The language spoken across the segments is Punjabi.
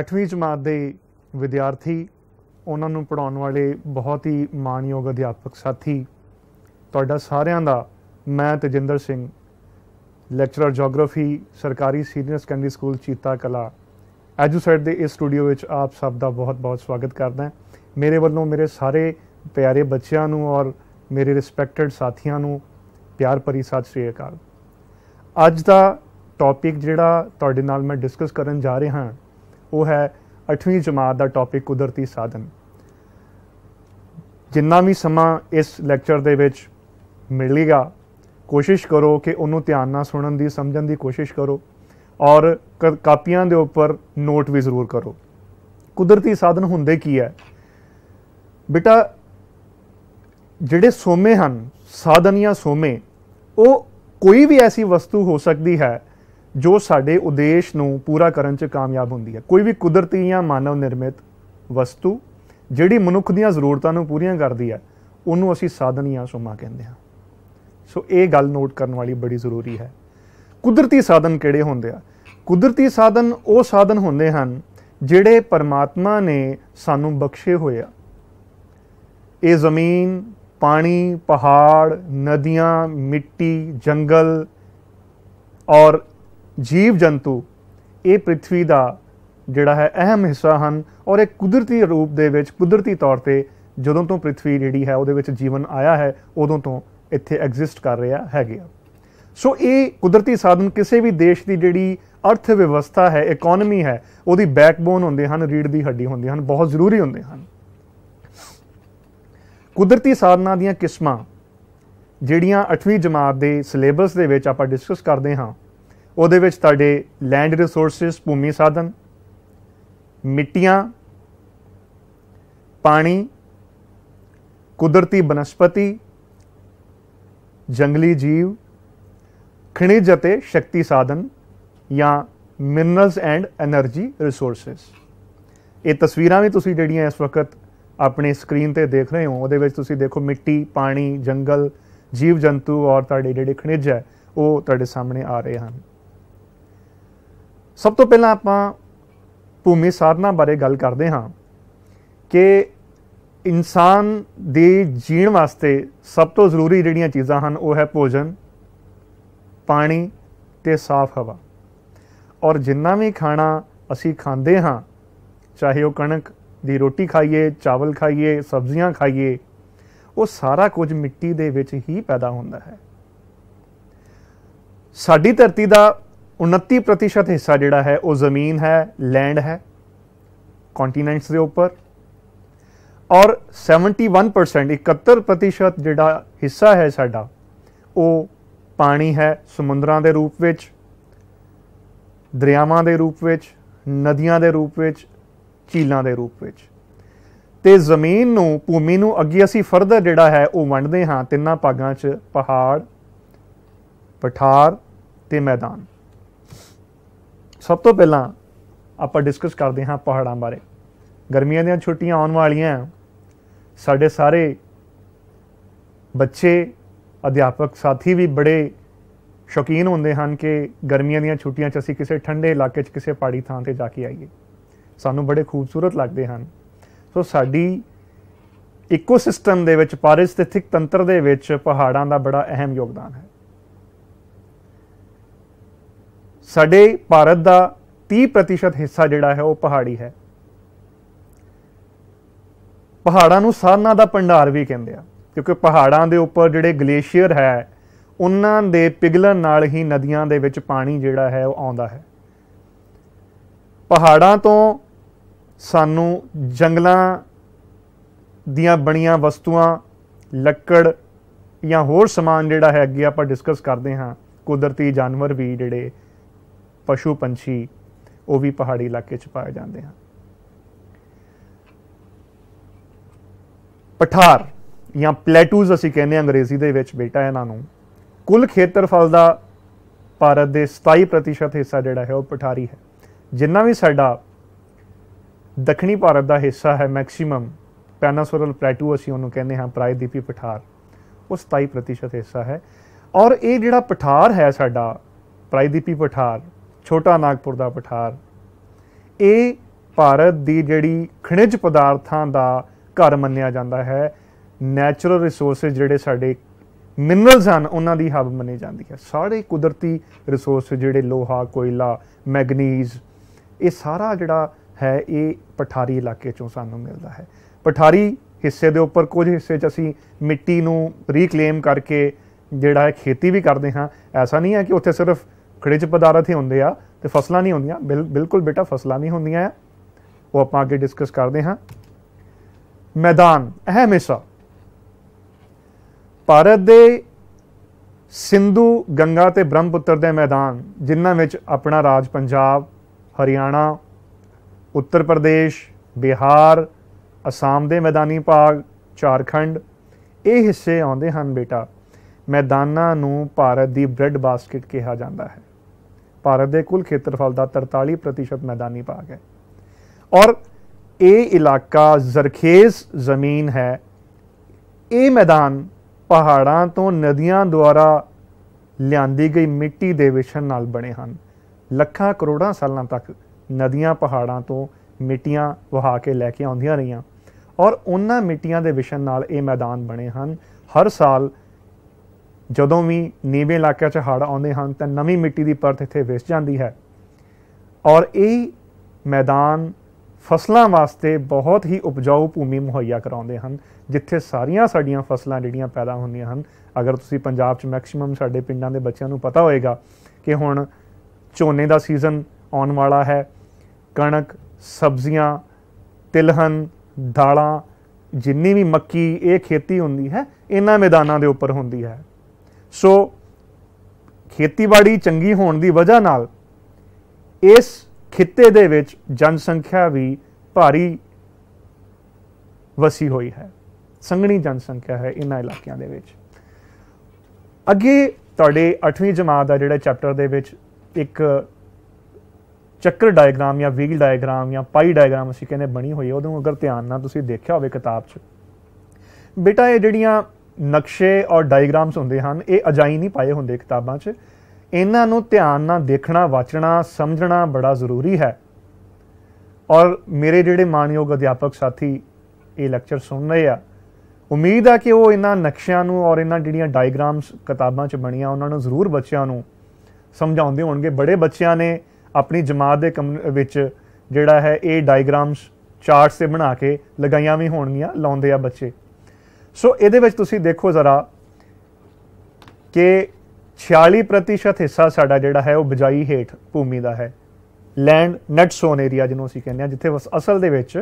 8ਵੀਂ ਜਮਾਤ ਦੇ ਵਿਦਿਆਰਥੀ ਉਹਨਾਂ ਨੂੰ ਪੜਾਉਣ ਵਾਲੇ ਬਹੁਤ ਹੀ ਮਾਣਯੋਗ ਅਧਿਆਪਕ ਸਾਥੀ ਤੁਹਾਡਾ ਸਾਰਿਆਂ ਦਾ ਮੈਂ ਤਜਿੰਦਰ ਸਿੰਘ ਲੈਕਚਰਰ ਜੀਓਗ੍ਰਾਫੀ ਸਰਕਾਰੀ senior secondary school Cheeta Kalan ਐਜੂਸਾਈਡ ਦੇ ਇਸ ਸਟੂਡੀਓ ਵਿੱਚ ਆਪ ਸਭ ਦਾ ਬਹੁਤ-ਬਹੁਤ ਸਵਾਗਤ ਕਰਦਾ ਹਾਂ ਮੇਰੇ ਵੱਲੋਂ ਮੇਰੇ ਸਾਰੇ ਪਿਆਰੇ ਬੱਚਿਆਂ ਨੂੰ ਔਰ ਮੇਰੇ ਰਿਸਪੈਕਟਡ ਸਾਥੀਆਂ ਨੂੰ ਪਿਆਰ ਭਰੀ ਸਤਿ ਸ੍ਰੀ ਅਕਾਲ ਅੱਜ ਦਾ ਟੌਪਿਕ ਜਿਹੜਾ ਤੁਹਾਡੇ ਨਾਲ ਮੈਂ ਡਿਸਕਸ ਕਰਨ ਜਾ ਰਿਹਾ ਹਾਂ ਉਹ ਹੈ 8ਵੀਂ ਜਮਾਤ ਦਾ ਟੌਪਿਕ ਕੁਦਰਤੀ ਸਾਧਨ ਜਿੰਨਾ ਵੀ ਸਮਾਂ ਇਸ ਲੈਕਚਰ ਦੇ ਵਿੱਚ ਮਿਲੇਗਾ ਕੋਸ਼ਿਸ਼ ਕਰੋ ਕਿ ਉਹਨੂੰ ਧਿਆਨ ਨਾਲ ਸੁਣਨ ਦੀ ਸਮਝਣ ਦੀ ਕੋਸ਼ਿਸ਼ ਕਰੋ ਔਰ ਕਾਪੀਆਂ ਦੇ ਉੱਪਰ ਨੋਟ ਵੀ ਜ਼ਰੂਰ ਕਰੋ ਕੁਦਰਤੀ ਸਾਧਨ ਹੁੰਦੇ ਕੀ ਹੈ ਬੇਟਾ ਜਿਹੜੇ ਸੋਮੇ ਹਨ ਸਾਧਨੀਆਂ ਸੋਮੇ ਉਹ ਕੋਈ ਵੀ ਐਸੀ ਵਸਤੂ ਹੋ ਸਕਦੀ ਹੈ ਜੋ ਸਾਡੇ ਉਦੇਸ਼ ਨੂੰ ਪੂਰਾ ਕਰਨ 'ਚ ਕਾਮਯਾਬ ਹੁੰਦੀ ਹੈ ਕੋਈ ਵੀ ਕੁਦਰਤੀ ਜਾਂ ਮਾਨਵ ਨਿਰਮਿਤ ਵਸਤੂ ਜਿਹੜੀ ਮਨੁੱਖ ਦੀਆਂ ਜ਼ਰੂਰਤਾਂ ਨੂੰ ਪੂਰੀਆਂ ਕਰਦੀ ਹੈ ਉਹਨੂੰ ਅਸੀਂ ਸਾਧਨ ਜਾਂ ਸੋਮਾ ਕਹਿੰਦੇ ਹਾਂ ਸੋ ਇਹ ਗੱਲ ਨੋਟ ਕਰਨ ਵਾਲੀ ਬੜੀ ਜ਼ਰੂਰੀ ਹੈ ਕੁਦਰਤੀ ਸਾਧਨ ਕਿਹੜੇ ਹੁੰਦੇ ਆ ਕੁਦਰਤੀ ਸਾਧਨ ਉਹ ਸਾਧਨ ਹੁੰਦੇ ਹਨ ਜਿਹੜੇ ਪਰਮਾਤਮਾ ਨੇ ਸਾਨੂੰ ਬਖਸ਼ੇ ਹੋਏ ਆ ਇਹ ਜ਼ਮੀਨ ਪਾਣੀ ਪਹਾੜ ਨਦੀਆਂ ਮਿੱਟੀ ਜੰਗਲ ਔਰ ਜੀਵ ਜੰਤੂ ਇਹ ਪ੍ਰithvi ਦਾ ਜਿਹੜਾ ਹੈ ਅਹਿਮ ਹਿੱਸਾ ਹਨ ਔਰ ਇਹ ਕੁਦਰਤੀ ਰੂਪ ਦੇ ਵਿੱਚ ਕੁਦਰਤੀ ਤੌਰ ਤੇ ਜਦੋਂ ਤੋਂ ਪ੍ਰithvi ਜਿਹੜੀ ਹੈ ਉਹਦੇ ਵਿੱਚ ਜੀਵਨ ਆਇਆ ਹੈ ਉਦੋਂ ਤੋਂ ਇੱਥੇ ਐਗਜ਼ਿਸਟ ਕਰ ਰਿਹਾ ਹੈਗੇ ਸੋ ਇਹ ਕੁਦਰਤੀ ਸਾਧਨ ਕਿਸੇ ਵੀ ਦੇਸ਼ ਦੀ ਜਿਹੜੀ ਅਰਥ ਵਿਵਸਥਾ ਹੈ ਇਕਨੋਮੀ ਹੈ ਉਹਦੀ ਬੈਕਬੋਨ ਹੁੰਦੇ ਹਨ ਰੀੜ ਦੀ ਹੱਡੀ ਹੁੰਦੀ ਹਨ ਬਹੁਤ ਜ਼ਰੂਰੀ ਹੁੰਦੇ ਹਨ ਕੁਦਰਤੀ ਸਾਧਨਾਂ ਦੀਆਂ ਕਿਸਮਾਂ ਜਿਹੜੀਆਂ 8ਵੀਂ ਜਮਾਤ ਦੇ ਸਿਲੇਬਸ ਦੇ ਵਿੱਚ ਆਪਾਂ ਡਿਸਕਸ ਕਰਦੇ ਹਾਂ ਉਹਦੇ ਵਿੱਚ ਤੁਹਾਡੇ ਲੈਂਡ ਰਿਸੋਰਸਸ ਭੂਮੀ ਸਾਧਨ ਮਿੱਟੀਆਂ ਪਾਣੀ ਕੁਦਰਤੀ ਬਨਸਪਤੀ ਜੰਗਲੀ ਜੀਵ ਖਣਿਜ ਅਤੇ ਸ਼ਕਤੀ ਸਾਧਨ ਜਾਂ ਮਿਨਰਲਸ ਐਂਡ એનર્ਜੀ ਰਿਸੋਰਸਸ ਇਹ ਤਸਵੀਰਾਂ ਵੀ ਤੁਸੀਂ ਜਿਹੜੀਆਂ ਇਸ ਵਕਤ ਆਪਣੇ ਸਕਰੀਨ ਤੇ ਦੇਖ ਰਹੇ ਹੋ ਉਹਦੇ ਵਿੱਚ ਤੁਸੀਂ ਦੇਖੋ ਮਿੱਟੀ ਪਾਣੀ ਜੰਗਲ ਜੀਵ ਜੰਤੂ ਔਰ ਤੁਹਾਡੇ ਜਿਹੜੇ ਖਣਿਜ ਹੈ ਉਹ ਤੁਹਾਡੇ ਸਾਹਮਣੇ ਆ ਰਹੇ ਹਨ ਸਭ ਤੋਂ ਪਹਿਲਾਂ ਆਪਾਂ ਭੂਮੀ ਸਾਧਨਾ ਬਾਰੇ ਗੱਲ ਕਰਦੇ ਹਾਂ ਕਿ ਇਨਸਾਨ ਦੇ ਜੀਣ ਵਾਸਤੇ ਸਭ ਤੋਂ ਜ਼ਰੂਰੀ ਜਿਹੜੀਆਂ ਚੀਜ਼ਾਂ ਹਨ ਉਹ ਹੈ ਭੋਜਨ ਪਾਣੀ ਤੇ ਸਾਫ਼ ਹਵਾ ਔਰ ਜਿੰਨਾ ਵੀ ਖਾਣਾ ਅਸੀਂ ਖਾਂਦੇ ਹਾਂ ਚਾਹੇ ਉਹ ਕਣਕ ਦੀ ਰੋਟੀ ਖਾਈਏ ਚਾਵਲ ਖਾਈਏ ਸਬਜ਼ੀਆਂ ਖਾਈਏ ਉਹ ਸਾਰਾ ਕੁਝ ਮਿੱਟੀ ਦੇ ਵਿੱਚ ਹੀ ਪੈਦਾ ਹੁੰਦਾ ਹੈ ਸਾਡੀ ਧਰਤੀ ਦਾ 29% ਹਿੱਸਾ ਜਿਹੜਾ ਹੈ ਉਹ ਜ਼ਮੀਨ ਹੈ ਲੈਂਡ ਹੈ ਕੰਟੀਨੈਂਟਸ ਦੇ ਉੱਪਰ ਔਰ 71% 71% ਜਿਹੜਾ ਹਿੱਸਾ ਹੈ ਸਾਡਾ ਉਹ ਪਾਣੀ ਹੈ ਸਮੁੰਦਰਾਂ ਦੇ ਰੂਪ ਵਿੱਚ ਦਰਿਆਵਾਂ ਦੇ ਰੂਪ ਵਿੱਚ ਨਦੀਆਂ ਦੇ ਰੂਪ ਵਿੱਚ ਝੀਲਾਂ ਦੇ ਰੂਪ ਵਿੱਚ ਤੇ ਜ਼ਮੀਨ ਨੂੰ ਭੂਮੀ ਨੂੰ ਅੱਗੇ ਅਸੀਂ ਫਰਦਰ ਜਿਹੜਾ ਹੈ ਉਹ ਵੰਡਦੇ ਹਾਂ ਤਿੰਨਾਂ ਭਾਗਾਂ 'ਚ ਪਹਾੜ ਪਠਾਰ ਤੇ ਮੈਦਾਨ ਸਭ ਤੋਂ ਪਹਿਲਾਂ ਆਪਾਂ ਡਿਸਕਸ ਕਰਦੇ ਹਾਂ ਪਹਾੜਾਂ ਬਾਰੇ ਗਰਮੀਆਂ ਦੀਆਂ ਛੁੱਟੀਆਂ ਆਉਣ ਵਾਲੀਆਂ ਸਾਡੇ ਸਾਰੇ ਬੱਚੇ ਅਧਿਆਪਕ ਸਾਥੀ ਵੀ ਬੜੇ ਸ਼ੌਕੀਨ ਹੁੰਦੇ ਹਨ ਕਿ ਗਰਮੀਆਂ ਦੀਆਂ ਛੁੱਟੀਆਂ 'ਚ ਅਸੀਂ ਕਿਸੇ ਠੰਡੇ ਇਲਾਕੇ 'ਚ ਕਿਸੇ ਪਹਾੜੀ ਥਾਂ ਤੇ ਜਾ ਕੇ ਆਈਏ ਸਾਨੂੰ ਬੜੇ ਖੂਬਸੂਰਤ ਲੱਗਦੇ ਹਨ ਸੋ ਸਾਡੀ ਇਕੋਸਿਸਟਮ ਦੇ ਵਿੱਚ ਪਾਰਿਸਥਿਤਿਕ ਤੰਤਰ ਦੇ ਵਿੱਚ ਪਹਾੜਾਂ ਦਾ ਬੜਾ ਅਹਿਮ ਯੋਗਦਾਨ ਹੈ ਸਾਡੇ ਭਾਰਤ ਦਾ 30% ਹਿੱਸਾ ਜਿਹੜਾ ਹੈ ਉਹ ਪਹਾੜੀ ਹੈ ਪਹਾੜਾਂ ਨੂੰ ਸਾਧਨਾ ਦਾ ਭੰਡਾਰ ਵੀ ਕਹਿੰਦੇ ਆ ਕਿਉਂਕਿ ਪਹਾੜਾਂ ਦੇ ਉੱਪਰ ਜਿਹੜੇ ਗਲੇਸ਼ੀਅਰ ਹੈ ਉਹਨਾਂ ਦੇ ਪਿਘਲਣ ਨਾਲ ਹੀ ਨਦੀਆਂ ਦੇ ਵਿੱਚ ਪਾਣੀ ਜਿਹੜਾ ਹੈ ਉਹ ਆਉਂਦਾ ਹੈ ਪਹਾੜਾਂ ਤੋਂ ਸਾਨੂੰ ਜੰਗਲਾਂ ਦੀਆਂ ਬਣੀਆਂ ਵਸਤੂਆਂ ਲੱਕੜ ਜਾਂ ਹੋਰ ਸਮਾਨ ਜਿਹੜਾ ਹੈ ਅੱਗੇ ਆਪਾਂ ਡਿਸਕਸ ਕਰਦੇ ਹਾਂ ਕੁਦਰਤੀ ਜਾਨਵਰ ਵੀ ਜਿਹੜੇ ਪਸ਼ੂ ਪੰਛੀ ਉਹ ਵੀ ਪਹਾੜੀ ਇਲਾਕੇ 'ਚ ਪਾਏ ਜਾਂਦੇ ਹਨ ਪਠਾਰ ਜਾਂ ਪਲੇਟੂਸ ਅਸੀਂ ਕਹਿੰਦੇ ਅੰਗਰੇਜ਼ੀ ਦੇ ਵਿੱਚ ਬੇਟਾ ਇਹਨਾਂ ਨੂੰ ਕੁੱਲ ਖੇਤਰਫਲ ਦਾ ਭਾਰਤ ਦੇ 27% ਹਿੱਸਾ ਜਿਹੜਾ ਹੈ ਉਹ ਪਠਾਰੀ ਹੈ ਜਿੰਨਾ ਵੀ ਸਾਡਾ ਦੱਖਣੀ ਭਾਰਤ ਦਾ ਹਿੱਸਾ ਹੈ ਮੈਕਸਿਮਮ ਪੈਨਾਸੋਰਲ ਪਲੇਟੂ ਅਸੀਂ ਉਹਨੂੰ ਕਹਿੰਦੇ ਹਾਂ ਪ੍ਰਾਇਦੀਪੀ ਪਠਾਰ ਉਹ 27% ਹਿੱਸਾ ਹੈ ਔਰ ਇਹ ਜਿਹੜਾ ਪਠਾਰ ਹੈ ਸਾਡਾ ਪ੍ਰਾਇਦੀਪੀ ਪਠਾਰ ਛੋਟਾ ਨਾਗਪੁਰ ਦਾ ਪਠਾਰ ਇਹ ਭਾਰਤ ਦੀ ਜਿਹੜੀ ਖਣਿਜ ਪਦਾਰਥਾਂ ਦਾ ਘਰ ਮੰਨਿਆ ਜਾਂਦਾ ਹੈ ਨੇਚਰਲ ਰਿਸੋਰਸਸ ਜਿਹੜੇ ਸਾਡੇ ਮਿਨਰਲਸ ਹਨ ਉਹਨਾਂ ਦੀ ਹੱਬ ਮੰਨੀ ਜਾਂਦੀ ਹੈ ਸਾਰੇ ਕੁਦਰਤੀ ਰਿਸੋਰਸ ਜਿਹੜੇ ਲੋਹਾ ਕੋਇਲਾ ਮੈਗਨੀਜ਼ ਇਹ ਸਾਰਾ ਜਿਹੜਾ ਹੈ ਇਹ ਪਠਾਰੀ ਇਲਾਕੇ ਚੋਂ ਸਾਨੂੰ ਮਿਲਦਾ ਹੈ ਪਠਾਰੀ ਹਿੱਸੇ ਦੇ ਉੱਪਰ ਕੁਝ ਹਿੱਸੇ 'ਚ ਅਸੀਂ ਮਿੱਟੀ ਨੂੰ ਰੀਕਲੇਮ ਕਰਕੇ ਜਿਹੜਾ ਹੈ ਖੇਤੀ ਵੀ ਕਰਦੇ ਹਾਂ ਐਸਾ ਨਹੀਂ ਹੈ ਕਿ ਉੱਥੇ ਸਿਰਫ ਖਣਿਜ ਪਦਾਰਥ ਹੀ ਹੁੰਦੇ ਆ ਤੇ ਫਸਲਾਂ ਨਹੀਂ ਹੁੰਦੀਆਂ ਬਿਲਕੁਲ ਬੇਟਾ ਫਸਲਾਂ ਨਹੀਂ ਹੁੰਦੀਆਂ ਉਹ ਆਪਾਂ ਅੱਗੇ ਡਿਸਕਸ ਕਰਦੇ ਹਾਂ ਮੈਦਾਨ ਅਹਿਮ ਹਿੱਸਾ ਭਾਰਤ ਦੇ ਸਿੰਧੂ ਗੰਗਾ ਤੇ ਬ੍ਰਹਮਪੁੱਤਰ ਦੇ ਮੈਦਾਨ ਜਿਨ੍ਹਾਂ ਵਿੱਚ ਆਪਣਾ ਰਾਜ ਪੰਜਾਬ ਹਰਿਆਣਾ ਉੱਤਰ ਪ੍ਰਦੇਸ਼ ਬਿਹਾਰ ਅਸਾਮ ਦੇ ਮੈਦਾਨੀ ਭਾਗ ਝਾਰਖੰਡ ਇਹ ਹਿੱਸੇ ਆਉਂਦੇ ਹਨ ਬੇਟਾ ਮੈਦਾਨਾਂ ਨੂੰ ਭਾਰਤ ਦੀ ਬ੍ਰੈਡ ਬਾਸਕਟ ਕਿਹਾ ਜਾਂਦਾ ਹੈ ਭਾਰਤ ਦੇ ਕੁੱਲ ਖੇਤਰਫਲ ਦਾ 43% ਮੈਦਾਨੀ ਭਾਗ ਹੈ ਔਰ ਇਹ ਇਲਾਕਾ ਜ਼ਰਖੇਜ਼ ਜ਼ਮੀਨ ਹੈ ਇਹ ਮੈਦਾਨ ਪਹਾੜਾਂ ਤੋਂ ਨਦੀਆਂ ਦੁਆਰਾ ਲਿਆਂਦੀ ਗਈ ਮਿੱਟੀ ਦੇ ਵਿਸ਼ਣ ਨਾਲ ਬਣੇ ਹਨ ਲੱਖਾਂ ਕਰੋੜਾਂ ਸਾਲਾਂ ਤੱਕ ਨਦੀਆਂ ਪਹਾੜਾਂ ਤੋਂ ਮਿੱਟੀਆਂ ਵਹਾ ਕੇ ਲੈ ਕੇ ਆਉਂਦੀਆਂ ਰਹੀਆਂ ਔਰ ਉਹਨਾਂ ਮਿੱਟੀਆਂ ਦੇ ਵਿਸ਼ਣ ਨਾਲ ਇਹ ਮੈਦਾਨ ਬਣੇ ਹਨ ਹਰ ਸਾਲ ਜਦੋਂ ਵੀ ਨੀਵੇਂ ਇਲਾਕਿਆਂ 'ਚ ਹੜ੍ਹ ਆਉਂਦੇ ਹਨ ਤਾਂ ਨਵੀਂ ਮਿੱਟੀ ਦੀ ਪਰਤ ਇੱਥੇ ਵਿਸ ਜਾਂਦੀ ਹੈ ਔਰ ਇਹ ਮੈਦਾਨ ਫਸਲਾਂ ਵਾਸਤੇ ਬਹੁਤ ਹੀ ਉਪਜਾਊ ਭੂਮੀ ਮੁਹੱਈਆ ਕਰਾਉਂਦੇ ਹਨ ਜਿੱਥੇ ਸਾਰੀਆਂ ਸਾਡੀਆਂ ਫਸਲਾਂ ਜਿਹੜੀਆਂ ਪੈਦਾ ਹੁੰਦੀਆਂ ਹਨ ਅਗਰ ਤੁਸੀਂ ਪੰਜਾਬ 'ਚ ਮੈਕਸਿਮਮ ਸਾਡੇ ਪਿੰਡਾਂ ਦੇ ਬੱਚਿਆਂ ਨੂੰ ਪਤਾ ਹੋਏਗਾ ਕਿ ਹੁਣ ਝੋਨੇ ਦਾ ਸੀਜ਼ਨ ਆਉਣ ਵਾਲਾ ਹੈ ਕਣਕ ਸਬਜ਼ੀਆਂ ਤਿਲਹਨ ਦਾਲਾਂ ਜਿੰਨੀ ਵੀ ਮੱਕੀ ਇਹ ਖੇਤੀ ਹੁੰਦੀ ਹੈ ਇਹਨਾਂ ਮੈਦਾਨਾਂ ਦੇ ਉੱਪਰ ਹੁੰਦੀ ਹੈ ਸੋ ਖੇਤੀਬਾੜੀ ਚੰਗੀ ਹੋਣ ਦੀ ਵਜ੍ਹਾ ਨਾਲ ਇਸ ਖਿੱਤੇ ਦੇ ਵਿੱਚ ਜਨਸੰਖਿਆ ਵੀ ਭਾਰੀ ਵਸੀ ਹੋਈ ਹੈ ਸੰਘਣੀ ਜਨਸੰਖਿਆ ਹੈ ਇਨ੍ਹਾਂ ਇਲਾਕਿਆਂ ਦੇ ਵਿੱਚ ਅੱਗੇ ਤੁਹਾਡੇ 8ਵੀਂ ਜਮਾਤ ਦਾ ਜਿਹੜਾ ਚੈਪਟਰ ਦੇ ਵਿੱਚ ਇੱਕ ਚੱਕਰ ਡਾਇਗਰਾਮ ਜਾਂ ਵੀਲ ਡਾਇਗਰਾਮ ਜਾਂ ਪਾਈ ਡਾਇਗਰਾਮ ਅਸੀਂ ਕਹਿੰਦੇ ਬਣੀ ਹੋਈ ਹੈ ਉਹਨੂੰ ਅਗਰ ਧਿਆਨ ਨਾਲ ਤੁਸੀਂ ਦੇਖਿਆ ਹੋਵੇ ਕਿਤਾਬ 'ਚ ਬੇਟਾ ਇਹ ਜਿਹੜੀਆਂ ਨਕਸ਼ੇ ਔਰ ਡਾਇਗ੍ਰਾਮਸ ਹੁੰਦੇ ਹਨ ਇਹ ਅਜਾਈ ਨਹੀਂ ਪਾਏ ਹੁੰਦੇ ਕਿਤਾਬਾਂ 'ਚ ਇਹਨਾਂ ਨੂੰ ਧਿਆਨ ਨਾਲ ਦੇਖਣਾ ਵਾਚਣਾ ਸਮਝਣਾ ਬੜਾ ਜ਼ਰੂਰੀ ਹੈ ਔਰ ਮੇਰੇ ਜਿਹੜੇ ਮਾਨਯੋਗ ਅਧਿਆਪਕ ਸਾਥੀ ਇਹ ਲੈਕਚਰ ਸੁਣ ਰਹੇ ਆ ਉਮੀਦ ਆ ਕਿ ਉਹ ਇਹਨਾਂ ਨਕਸ਼ਿਆਂ ਨੂੰ ਔਰ ਇਹਨਾਂ ਜਿਹੜੀਆਂ ਡਾਇਗ੍ਰਾਮਸ ਕਿਤਾਬਾਂ 'ਚ ਬਣੀਆਂ ਉਹਨਾਂ ਨੂੰ ਜ਼ਰੂਰ ਬੱਚਿਆਂ ਨੂੰ ਸਮਝਾਉਂਦੇ ਹੋਣਗੇ ਬੜੇ ਬੱਚਿਆਂ ਨੇ ਆਪਣੀ ਜਮਾਤ ਦੇ ਵਿੱਚ ਜਿਹੜਾ ਹੈ ਇਹ ਡਾਇਗ੍ਰਾਮਸ ਚਾਰਟਸ ਤੇ ਬਣਾ ਕੇ ਲਗਾਈਆਂ ਵੀ ਹੋਣਗੀਆਂ ਲਾਉਂਦੇ ਆ ਬੱਚੇ ਸੋ ਇਹਦੇ ਵਿੱਚ ਤੁਸੀਂ ਦੇਖੋ ਜ਼ਰਾ ਕਿ 46% ਹਿੱਸਾ ਸਾਡਾ ਜਿਹੜਾ ਹੈ ਉਹ ਬਜਾਈ ਹੇਠ ਭੂਮੀ ਦਾ ਹੈ ਲੈਂਡ ਨੈਟ ਸੋਨ ਏਰੀਆ ਜਿਹਨੂੰ ਅਸੀਂ ਕਹਿੰਦੇ ਆ ਜਿੱਥੇ ਅਸਲ ਦੇ ਵਿੱਚ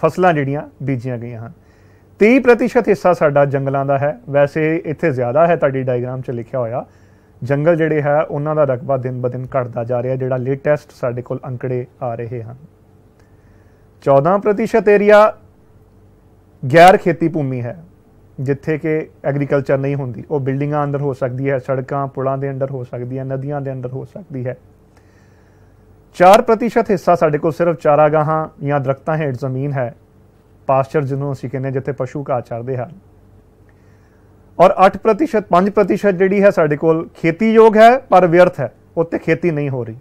ਫਸਲਾਂ ਜਿਹੜੀਆਂ ਬੀਜੀਆਂ ਗਈਆਂ ਹਨ 30% ਹਿੱਸਾ ਸਾਡਾ ਜੰਗਲਾਂ ਦਾ ਹੈ ਵੈਸੇ ਇੱਥੇ ਜ਼ਿਆਦਾ ਹੈ ਤੁਹਾਡੀ ਡਾਇਗਰਾਮ 'ਚ ਲਿਖਿਆ ਹੋਇਆ ਜੰਗਲ ਜਿਹੜੇ ਹੈ ਉਹਨਾਂ ਦਾ ਰਕਬਾ ਦਿਨ ਬਦਿਨ ਘਟਦਾ ਜਾ ਰਿਹਾ ਜਿਹੜਾ ਲੇਟੈਸਟ ਸਾਡੇ ਕੋਲ ਅੰਕੜੇ ਆ ਰਹੇ ਹਨ 14% ਏਰੀਆ ਗੈਰ ਖੇਤੀ ਭੂਮੀ ਹੈ ਜਿੱਥੇ ਕਿ ਐਗਰੀਕਲਚਰ ਨਹੀਂ ਹੁੰਦੀ ਉਹ ਬਿਲਡਿੰਗਾਂ ਅੰਦਰ ਹੋ ਸਕਦੀ ਹੈ ਸੜਕਾਂ ਪੁਲਾਂ ਦੇ ਅੰਦਰ ਹੋ ਸਕਦੀ ਹੈ ਨਦੀਆਂ ਦੇ ਅੰਦਰ ਹੋ ਸਕਦੀ ਹੈ 4% ਹਿੱਸਾ ਸਾਡੇ ਕੋਲ ਸਿਰਫ ਚਾਰਾਗਾਹਾਂ ਜਾਂ ਦਰਖਤਾਂ ਹੇਠ ਜ਼ਮੀਨ ਹੈ ਪਾਸਚਰ ਜਿਹਨੂੰ ਅਸੀਂ ਕਹਿੰਦੇ ਜਿੱਥੇ ਪਸ਼ੂ ਘਾਹ ਚਰਦੇ ਹਨ ਔਰ 8% 5% ਜਿਹੜੀ ਹੈ ਸਾਡੇ ਕੋਲ ਖੇਤੀਯੋਗ ਹੈ ਪਰ ਵਿਅਰਥ ਹੈ ਉੱਤੇ ਖੇਤੀ ਨਹੀਂ ਹੋ ਰਹੀ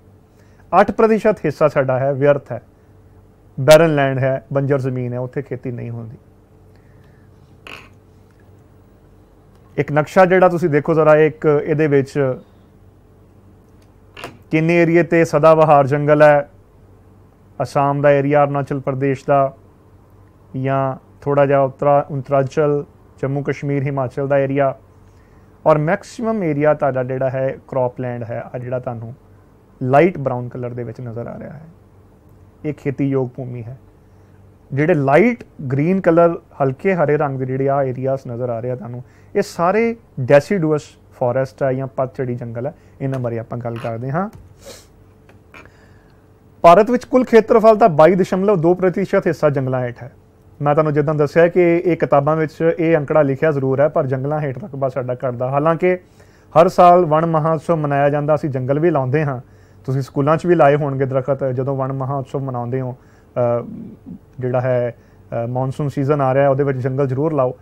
8% ਹਿੱਸਾ ਸਾਡਾ ਹੈ ਵਿਅਰਥ ਹੈ ਬੈਰਨ ਲੈਂਡ ਹੈ ਬੰਜਰ ਜ਼ਮੀਨ ਹੈ ਉੱਥੇ ਖੇਤੀ ਨਹੀਂ ਹੁੰਦੀ ਇੱਕ ਨਕਸ਼ਾ ਜਿਹੜਾ ਤੁਸੀਂ ਦੇਖੋ ਜ਼ਰਾ ਇੱਕ ਇਹਦੇ ਵਿੱਚ ਕਿੰਨੇ ਏਰੀਏ ਤੇ ਸਦਾ ਬਹਾਰ ਜੰਗਲ ਹੈ ਅਸਾਮ ਦਾ ਏਰੀਆ ਅਰਨਾਚਲ ਪ੍ਰਦੇਸ਼ ਦਾ ਜਾਂ ਥੋੜਾ ਜਿਹਾ ਉਤਰਾ ਉਤਰਾਚਲ ਜੰਮੂ ਕਸ਼ਮੀਰ ਹਿਮਾਚਲ ਦਾ ਏਰੀਆ ਔਰ ਮੈਕਸਿਮਮ ਏਰੀਆ ਤੁਹਾਡਾ ਜਿਹੜਾ ਹੈ ਕ੍ਰੌਪ ਲੈਂਡ ਹੈ ਆ ਜਿਹੜਾ ਤੁਹਾਨੂੰ ਲਾਈਟ ਬ੍ਰਾਊਨ ਕਲਰ ਦੇ ਵਿੱਚ ਨਜ਼ਰ ਆ ਰਿਹਾ ਹੈ ਇਹ ਖੇਤੀ ਯੋਗ ਭੂਮੀ ਹੈ ਜਿਹੜੇ ਲਾਈਟ ਗ੍ਰੀਨ ਕਲਰ ਹਲਕੇ ਹਰੇ ਰੰਗ ਦੇ ਜਿਹੜੇ ਆ ਏਰੀਆਸ ਨਜ਼ਰ ਆ ਰਿਹਾ ਤੁਹਾਨੂੰ ਇਹ ਸਾਰੇ ਡੈਸੀਡੂਅਸ ਫੋਰੈਸਟ ਆ ਜਾਂ ਪਤਝੜੀ ਜੰਗਲ ਆ ਇਹਨਾਂ ਬਾਰੇ ਆਪਾਂ ਗੱਲ ਕਰਦੇ ਹਾਂ ਭਾਰਤ ਵਿੱਚ ਕੁੱਲ ਖੇਤਰਫਲ ਦਾ 22.2% ਹਿੱਸਾ ਜੰਗਲਾਂ ਹੇਠ ਹੈ ਮੈਂ ਤੁਹਾਨੂੰ ਜਿੱਦਾਂ ਦੱਸਿਆ ਕਿ ਇਹ ਕਿਤਾਬਾਂ ਵਿੱਚ ਇਹ ਅੰਕੜਾ ਲਿਖਿਆ ਜ਼ਰੂਰ ਹੈ ਪਰ ਜੰਗਲਾਂ ਹੇਠ ਰਕਬਾ ਸਾਡਾ ਕਰਦਾ ਹਾਲਾਂਕਿ ਹਰ ਸਾਲ ਵਣ ਮਹਾਉਤਸਵ ਮਨਾਇਆ ਜਾਂਦਾ ਅਸੀਂ ਜੰਗਲ ਵੀ ਲਾਉਂਦੇ ਹਾਂ ਤੁਸੀਂ ਸਕੂਲਾਂ 'ਚ ਵੀ ਲਾਏ ਹੋਣਗੇ ਦਰਖਤ ਜਦੋਂ ਵਣ ਮਹਾਉਤਸਵ ਮਨਾਉਂਦੇ ਹੋ ਜਿਹੜਾ ਹੈ ਮੌਨਸੂਨ ਸੀਜ਼ਨ ਆ ਰਿਹਾ ਹੈ ਉਹਦੇ ਵਿੱਚ ਜੰਗਲ ਜ਼ਰੂਰ ਲਾਓ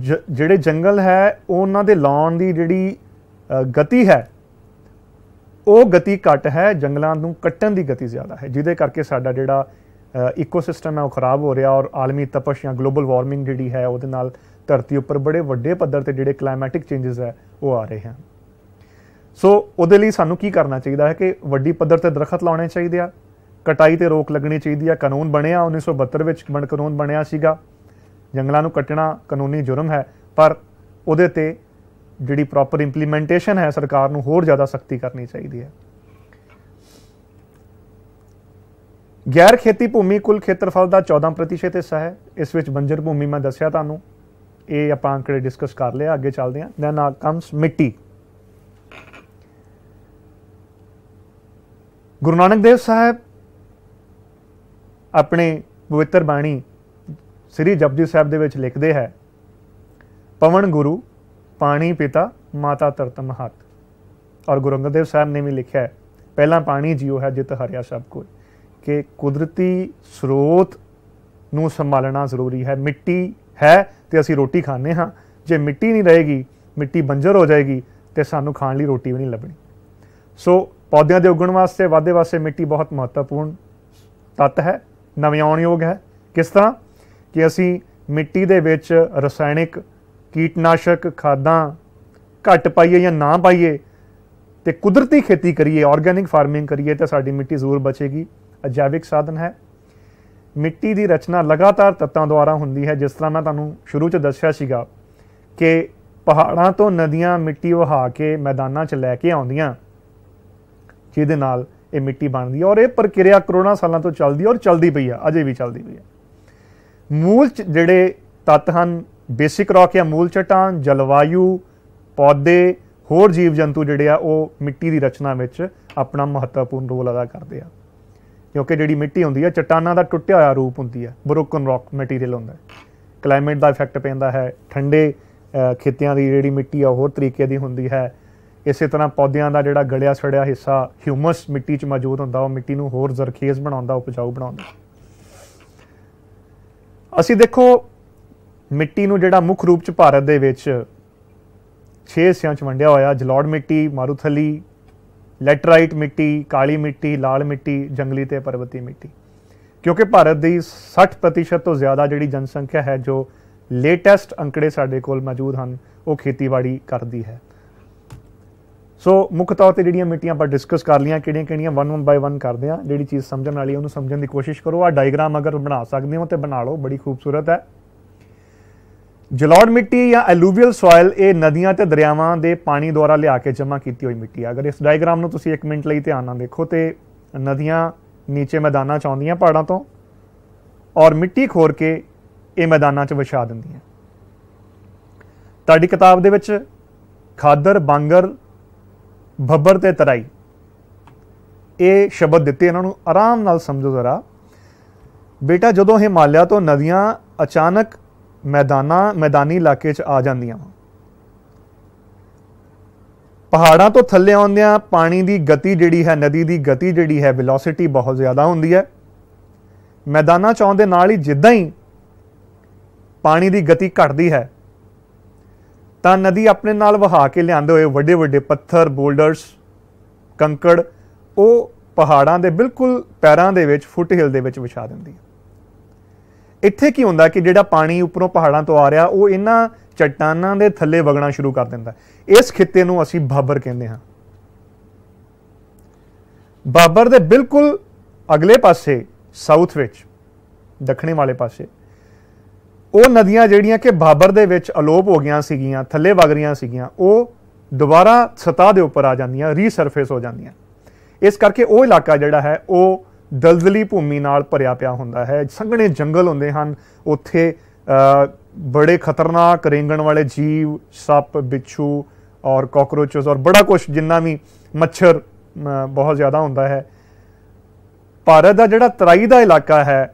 ਜਿਹੜੇ ਜੰਗਲ ਹੈ ਉਹਨਾਂ ਦੇ ਲਾਉਣ ਦੀ ਜਿਹੜੀ ਗਤੀ ਹੈ ਉਹ ਗਤੀ ਘਟ ਹੈ ਜੰਗਲਾਂ ਨੂੰ ਕੱਟਣ ਦੀ ਗਤੀ ਜ਼ਿਆਦਾ ਹੈ ਜਿਹਦੇ ਕਰਕੇ ਸਾਡਾ ਜਿਹੜਾ ਇਕੋਸਿਸਟਮ ਹੈ ਉਹ ਖਰਾਬ ਹੋ ਰਿਹਾ ਔਰ ਆਲਮੀ ਤਪਸ਼ ਜਾਂ ਗਲੋਬਲ ਵਾਰਮਿੰਗ ਜਿਹੜੀ ਹੈ ਉਹਦੇ ਨਾਲ ਧਰਤੀ ਉੱਪਰ ਬੜੇ ਵੱਡੇ ਪੱਧਰ ਤੇ ਜਿਹੜੇ ਕਲਾਈਮੈਟਿਕ ਚੇਂजेस ਹੈ ਉਹ ਆ ਰਹੇ ਹਨ ਸੋ ਉਹਦੇ ਲਈ ਸਾਨੂੰ ਕੀ ਕਰਨਾ ਚਾਹੀਦਾ ਹੈ ਕਿ ਵੱਡੀ ਪੱਧਰ ਤੇ ਦਰਖਤ ਲਾਉਣੇ ਚਾਹੀਦੇ ਆ ਕਟਾਈ ਤੇ ਰੋਕ ਲੱਗਣੀ ਚਾਹੀਦੀ ਆ ਕਾਨੂੰਨ ਬਣਿਆ 1972 ਵਿੱਚ ਬਣ ਕਾਨੂੰਨ ਬਣਿਆ ਸੀਗਾ ਜੰਗਲਾਂ ਨੂੰ ਕੱਟਣਾ ਕਾਨੂੰਨੀ ਜੁਰਮ ਹੈ ਪਰ ਉਹਦੇ ਤੇ ਜਿਹੜੀ ਪ੍ਰੋਪਰ ਇੰਪਲੀਮੈਂਟੇਸ਼ਨ ਹੈ ਸਰਕਾਰ ਨੂੰ ਹੋਰ ਜ਼ਿਆਦਾ ਸਖਤੀ ਕਰਨੀ ਚਾਹੀਦੀ ਹੈ ਗੈਰ ਖੇਤੀ ਭੂਮੀ ਕੁੱਲ ਖੇਤਰਫਲ ਦਾ 14% ਹਿੱਸਾ ਹੈ ਇਸ ਵਿੱਚ ਬੰਜਰ ਭੂਮੀ ਮੈਂ ਦੱਸਿਆ ਤੁਹਾਨੂੰ ਇਹ ਆਪਾਂ ਅੰਕੜੇ ਡਿਸਕਸ ਕਰ ਲਿਆ ਅੱਗੇ ਚੱਲਦੇ ਹਾਂ ਦੈਨ ਆ ਕਮਸ ਮਿੱਟੀ ਗੁਰੂ ਨਾਨਕ ਦੇਵ ਸਾਹਿਬ ਆਪਣੇ ਪਵਿੱਤਰ ਬਾਣੀ ਸ੍ਰੀ ਜਪਜੀ ਸਾਹਿਬ ਦੇ ਵਿੱਚ ਲਿਖਦੇ ਹੈ ਪਵਨ ਗੁਰੂ ਪਾਣੀ ਪਿਤਾ ਮਾਤਾ ਤਰਤ ਮਹਤ ਔਰ ਗੁਰੂ ਅੰਗਦ ਦੇਵ ਸਾਹਿਬ ਨੇ ਵੀ ਲਿਖਿਆ ਹੈ ਪਹਿਲਾ ਪਾਣੀ ਜਿਉ ਹੈ ਜਿਤ ਹਰਿਆ ਸਭ ਕੋ ਕਿ ਕੁਦਰਤੀ ਸਰੋਤ ਨੂੰ ਸੰਭਾਲਣਾ ਜ਼ਰੂਰੀ ਹੈ ਮਿੱਟੀ ਹੈ ਤੇ ਅਸੀਂ ਰੋਟੀ ਖਾਂਦੇ ਹਾਂ ਜੇ ਮਿੱਟੀ ਨਹੀਂ ਰਹੇਗੀ ਮਿੱਟੀ ਬੰਜਰ ਹੋ ਜਾਏਗੀ ਤੇ ਸਾਨੂੰ ਖਾਣ ਲਈ ਰੋਟੀ ਵੀ ਨਹੀਂ ਲੱਭਣੀ ਸੋ ਪੌਦਿਆਂ ਦੇ ਉਗਣ ਵਾਸਤੇ ਵਾਧੇ ਵਾਸਤੇ ਮਿੱਟੀ ਬਹੁਤ ਮਹੱਤਵਪੂਰਨ ਤੱਤ ਹੈ ਨਵਿਆਉਣਯੋਗ ਹੈ ਕਿਸ ਤਰ੍ਹਾਂ ਕਿ ਅਸੀਂ ਮਿੱਟੀ ਦੇ ਵਿੱਚ ਰਸਾਇਣਿਕ ਕੀਟਨਾਸ਼ਕ ਖਾਦਾਂ ਘੱਟ ਪਾਈਏ ਜਾਂ ਨਾ ਪਾਈਏ ਤੇ ਕੁਦਰਤੀ ਖੇਤੀ ਕਰੀਏ ਆਰਗੈਨਿਕ ਫਾਰਮਿੰਗ ਕਰੀਏ ਤਾਂ ਸਾਡੀ ਮਿੱਟੀ ਜ਼ਰੂਰ ਬਚੇਗੀ ਅਜੈਵਿਕ ਸਾਧਨ ਹੈ ਮਿੱਟੀ ਦੀ ਰਚਨਾ ਲਗਾਤਾਰ ਤੱਤਾਂ ਦੁਆਰਾ ਹੁੰਦੀ ਹੈ ਜਿਸ ਤਰ੍ਹਾਂ ਮੈਂ ਤੁਹਾਨੂੰ ਸ਼ੁਰੂ 'ਚ ਦੱਸਿਆ ਸੀਗਾ ਕਿ ਪਹਾੜਾਂ ਤੋਂ ਨਦੀਆਂ ਮਿੱਟੀ ਵਹਾ ਕੇ ਮੈਦਾਨਾਂ 'ਚ ਲੈ ਕੇ ਆਉਂਦੀਆਂ ਜਿਹਦੇ ਨਾਲ ਇਹ ਮਿੱਟੀ ਬਣਦੀ ਹੈ ਔਰ ਇਹ ਪ੍ਰਕਿਰਿਆ ਕਰੋੜਾਂ ਸਾਲਾਂ ਤੋਂ ਚੱਲਦੀ ਔਰ ਚੱਲਦੀ ਪਈ ਹੈ ਅਜੇ ਵੀ ਚੱਲਦੀ ਪਈ ਹੈ ਮੂਲ ਜਿਹੜੇ ਤੱਤ ਹਨ ਬੇਸਿਕ ਰੌਕ ਜਾਂ ਮੂਲ ਚਟਾਨ ਜਲਵਾਯੂ ਪੌਦੇ ਹੋਰ ਜੀਵ ਜੰਤੂ ਜਿਹੜੇ ਆ ਉਹ ਮਿੱਟੀ ਦੀ ਰਚਨਾ ਵਿੱਚ ਆਪਣਾ ਮਹੱਤਵਪੂਰਨ ਰੋਲ ਅਦਾ ਕਰਦੇ ਆ ਕਿਉਂਕਿ ਜਿਹੜੀ ਮਿੱਟੀ ਹੁੰਦੀ ਆ ਚਟਾਨਾਂ ਦਾ ਟੁੱਟਿਆ ਹੋਇਆ ਰੂਪ ਹੁੰਦੀ ਆ ਬਰੋਕਨ ਰੌਕ ਮਟੀਰੀਅਲ ਹੁੰਦਾ ਹੈ ਕਲਾਈਮੇਟ ਦਾ ਇਫੈਕਟ ਪੈਂਦਾ ਹੈ ਠੰਡੇ ਖੇਤਿਆਂ ਦੀ ਜਿਹੜੀ ਮਿੱਟੀ ਆ ਹੋਰ ਤਰੀਕੇ ਦੀ ਹੁੰਦੀ ਹੈ ਇਸੇ ਤਰ੍ਹਾਂ ਪੌਦਿਆਂ ਦਾ ਜਿਹੜਾ ਗਲਿਆ ਸੜਿਆ ਹਿੱਸਾ ਹਿਊਮਸ ਮਿੱਟੀ 'ਚ ਮੌਜੂਦ ਹੁੰਦਾ ਉਹ ਮਿੱਟੀ ਨੂੰ ਹੋਰ ਜ਼ਰਖੇਜ਼ ਬਣਾਉਂਦਾ ਉਪਜਾਊ ਬਣਾਉਂਦਾ ਅਸੀਂ ਦੇਖੋ ਮਿੱਟੀ ਨੂੰ ਜਿਹੜਾ ਮੁੱਖ ਰੂਪ ਚ ਭਾਰਤ ਦੇ ਵਿੱਚ 6 ਹਿੱਸਿਆਂ ਚ ਵੰਡਿਆ ਹੋਇਆ ਜਲੋੜ ਮਿੱਟੀ ਮਾਰੂਥਲੀ ਲੈਟਰਾਈਟ ਮਿੱਟੀ ਕਾਲੀ ਮਿੱਟੀ ਲਾਲ ਮਿੱਟੀ ਜੰਗਲੀ ਤੇ ਪਰਬਤੀ ਮਿੱਟੀ ਕਿਉਂਕਿ ਭਾਰਤ ਦੀ 60% ਤੋਂ ਜ਼ਿਆਦਾ ਜਿਹੜੀ ਜਨਸੰਖਿਆ ਹੈ ਜੋ ਲੇਟੈਸਟ ਅੰਕੜੇ ਸਾਡੇ ਕੋਲ ਮੌਜੂਦ ਹਨ ਉਹ ਖੇਤੀਬਾੜੀ ਕਰਦੀ ਹੈ ਸੋ ਮੁੱਖ ਤੌਰ ਤੇ ਜਿਹੜੀਆਂ ਮਿੱਟੀਆਂ ਆਪਾਂ ਡਿਸਕਸ ਕਰ ਲੀਆਂ ਕਿਹੜੀਆਂ-ਕਿਹੜੀਆਂ ਵਨ ਵਨ ਬਾਈ ਵਨ ਕਰਦੇ ਆ ਜਿਹੜੀ ਚੀਜ਼ ਸਮਝਣ ਵਾਲੀ ਉਹਨੂੰ ਸਮਝਣ ਦੀ ਕੋਸ਼ਿਸ਼ ਕਰੋ ਆ ਡਾਇਗਰਾਮ ਅਗਰ ਬਣਾ ਸਕਦੇ ਹੋ ਤੇ ਬਣਾ ਲਓ ਬੜੀ ਖੂਬਸੂਰਤ ਹੈ ਜਲੋੜ ਮਿੱਟੀ ਜਾਂ ਐਲੂਵੀਅਲ ਸੋਇਲ ਇਹ ਨਦੀਆਂ ਤੇ ਦਰਿਆਵਾਂ ਦੇ ਪਾਣੀ ਦੁਆਰਾ ਲਿਆ ਕੇ ਜਮ੍ਹਾਂ ਕੀਤੀ ਹੋਈ ਮਿੱਟੀ ਆ ਅਗਰ ਇਸ ਡਾਇਗਰਾਮ ਨੂੰ ਤੁਸੀਂ 1 ਮਿੰਟ ਲਈ ਧਿਆਨ ਨਾਲ ਦੇਖੋ ਤੇ ਨਦੀਆਂ ਨੀਚੇ ਮੈਦਾਨਾਂ ਚ ਆਉਂਦੀਆਂ ਪਹਾੜਾਂ ਤੋਂ ਔਰ ਮਿੱਟੀ ਖੋਰ ਕੇ ਇਹ ਮੈਦਾਨਾਂ 'ਚ ਵਿਛਾ ਦਿੰਦੀਆਂ ਤੁਹਾਡੀ ਕਿਤਾਬ ਦੇ ਵਿੱਚ ਖਾਦਰ ਬਾਂਗਰ ਭੱਬਰ ਤੇ ਤਰਾਈ ਇਹ ਸ਼ਬਦ ਦਿੱਤੇ ਇਹਨਾਂ ਨੂੰ ਆਰਾਮ ਨਾਲ ਸਮਝੋ ਜ਼ਰਾ ਬੇਟਾ ਜਦੋਂ ਹਿਮਾਲਿਆ ਤੋਂ ਨਦੀਆਂ ਅਚਾਨਕ ਮੈਦਾਨਾਂ ਮੈਦਾਨੀ ਇਲਾਕੇ 'ਚ ਆ ਜਾਂਦੀਆਂ ਪਹਾੜਾਂ ਤੋਂ ਥੱਲੇ ਆਉਂਦਿਆਂ ਪਾਣੀ ਦੀ ਗਤੀ ਜਿਹੜੀ ਹੈ ਨਦੀ ਦੀ ਗਤੀ ਜਿਹੜੀ ਹੈ ਵੈਲੋਸਿਟੀ ਬਹੁਤ ਜ਼ਿਆਦਾ ਹੁੰਦੀ ਹੈ ਮੈਦਾਨਾਂ 'ਚ ਆਉਣ ਦੇ ਨਾਲ ਹੀ ਜਿੱਦਾਂ ਹੀ ਪਾਣੀ ਦੀ ਗਤੀ ਘਟਦੀ ਹੈ ਤਾਂ ਨਦੀ ਆਪਣੇ ਨਾਲ ਵਹਾ ਕੇ ਲਿਆਂਦੇ ਹੋਏ ਵੱਡੇ ਵੱਡੇ ਪੱਥਰ ਬੋਲਡਰਸ ਕੰਕੜ ਉਹ ਪਹਾੜਾਂ ਦੇ ਬਿਲਕੁਲ ਪੈਰਾਂ ਦੇ ਵਿੱਚ ਫੁੱਟ ਹਿਲ ਦੇ ਵਿੱਚ ਵਿਛਾ ਦਿੰਦੀ ਹੈ ਇੱਥੇ ਕੀ ਹੁੰਦਾ ਕਿ ਜਿਹੜਾ ਪਾਣੀ ਉੱਪਰੋਂ ਪਹਾੜਾਂ ਤੋਂ ਆ ਰਿਹਾ ਉਹ ਇਹਨਾਂ ਚਟਾਨਾਂ ਦੇ ਥੱਲੇ ਵਗਣਾ ਸ਼ੁਰੂ ਕਰ ਦਿੰਦਾ ਇਸ ਖਿੱਤੇ ਨੂੰ ਅਸੀਂ ਬਾਬਰ ਕਹਿੰਦੇ ਹਾਂ ਬਾਬਰ ਦੇ ਬਿਲਕੁਲ ਅਗਲੇ ਪਾਸੇ ਸਾਊਥ ਵਿੱਚ ਦੱਖਣੇ ਵਾਲੇ ਪਾਸੇ ਉਹ ਨਦੀਆਂ ਜਿਹੜੀਆਂ ਕਿ ਬਾਬਰ ਦੇ ਵਿੱਚ ਅਲੋਪ ਹੋ ਗਈਆਂ ਸੀਗੀਆਂ ਥੱਲੇ ਵਗ ਰਹੀਆਂ ਸੀਗੀਆਂ ਉਹ ਦੁਬਾਰਾ ਸਤਾ ਦੇ ਉੱਪਰ ਆ ਜਾਂਦੀਆਂ ਰੀਸਰਫੇਸ ਹੋ ਜਾਂਦੀਆਂ ਇਸ ਕਰਕੇ ਉਹ ਇਲਾਕਾ ਜਿਹੜਾ ਹੈ ਉਹ ਦਲਦਲੀ ਭੂਮੀ ਨਾਲ ਭਰਿਆ ਪਿਆ ਹੁੰਦਾ ਹੈ ਸੰਘਣੇ ਜੰਗਲ ਹੁੰਦੇ ਹਨ ਉੱਥੇ ਬੜੇ ਖਤਰਨਾਕ ਰੇਂਗਣ ਵਾਲੇ ਜੀਵ ਸੱਪ ਬਿੱਛੂ ਔਰ ਕਾਕਰੋਚਸ ਔਰ ਬੜਾ ਕੁਝ ਜਿੰਨਾ ਵੀ ਮੱਛਰ ਬਹੁਤ ਜ਼ਿਆਦਾ ਹੁੰਦਾ ਹੈ ਭਾਰਤ ਦਾ ਜਿਹੜਾ ਤਰਾਈ ਦਾ ਇਲਾਕਾ ਹੈ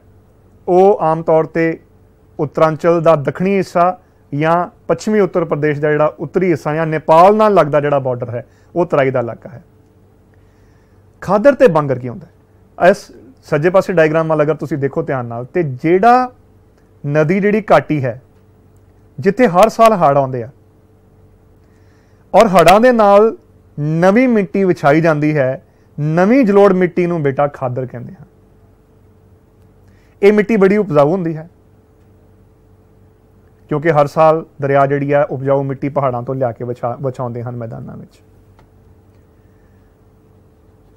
ਉਹ ਆਮ ਤੌਰ ਤੇ ਉਤਰਾਂਚਲ ਦਾ ਦੱਖਣੀ ਹਿੱਸਾ ਜਾਂ ਪੱਛਮੀ ਉੱਤਰ ਪ੍ਰਦੇਸ਼ ਦਾ ਜਿਹੜਾ ਉੱਤਰੀ ਹਿੱਸਾ ਜਾਂ ਨੇਪਾਲ ਨਾਲ ਲੱਗਦਾ ਜਿਹੜਾ ਬਾਰਡਰ ਹੈ ਉਹ ਤਰਾਈ ਦਾ ਇਲਾਕਾ ਹੈ ਖਾਦਰ ਤੇ ਬੰਗਰ ਕੀ ਹੁੰਦਾ ਇਸ ਸੱਜੇ ਪਾਸੇ ਡਾਇਗਰਾਮ ਨਾਲ ਅਗਰ ਤੁਸੀਂ ਦੇਖੋ ਧਿਆਨ ਨਾਲ ਤੇ ਜਿਹੜਾ ਨਦੀ ਜਿਹੜੀ ਘਾਟੀ ਹੈ ਜਿੱਥੇ ਹਰ ਸਾਲ ਹੜ ਆਉਂਦੇ ਆ ਔਰ ਹੜਾਂ ਦੇ ਨਾਲ ਨਵੀਂ ਮਿੱਟੀ ਵਿਛਾਈ ਜਾਂਦੀ ਹੈ ਨਵੀਂ ਜਲੋੜ ਮਿੱਟੀ ਨੂੰ ਬੇਟਾ ਖਾਦਰ ਕਹਿੰਦੇ ਆ ਇਹ ਮਿੱਟੀ ਬੜੀ ਉਪਜਾਊ ਹੁੰਦੀ ਹੈ ਕਿਉਂਕਿ ਹਰ ਸਾਲ ਦਰਿਆ ਜਿਹੜੀ ਆ ਉਪਜਾਊ ਮਿੱਟੀ ਪਹਾੜਾਂ ਤੋਂ ਲਿਆ ਕੇ ਬਚਾਉਂਦੇ ਹਨ ਮੈਦਾਨਾਂ ਵਿੱਚ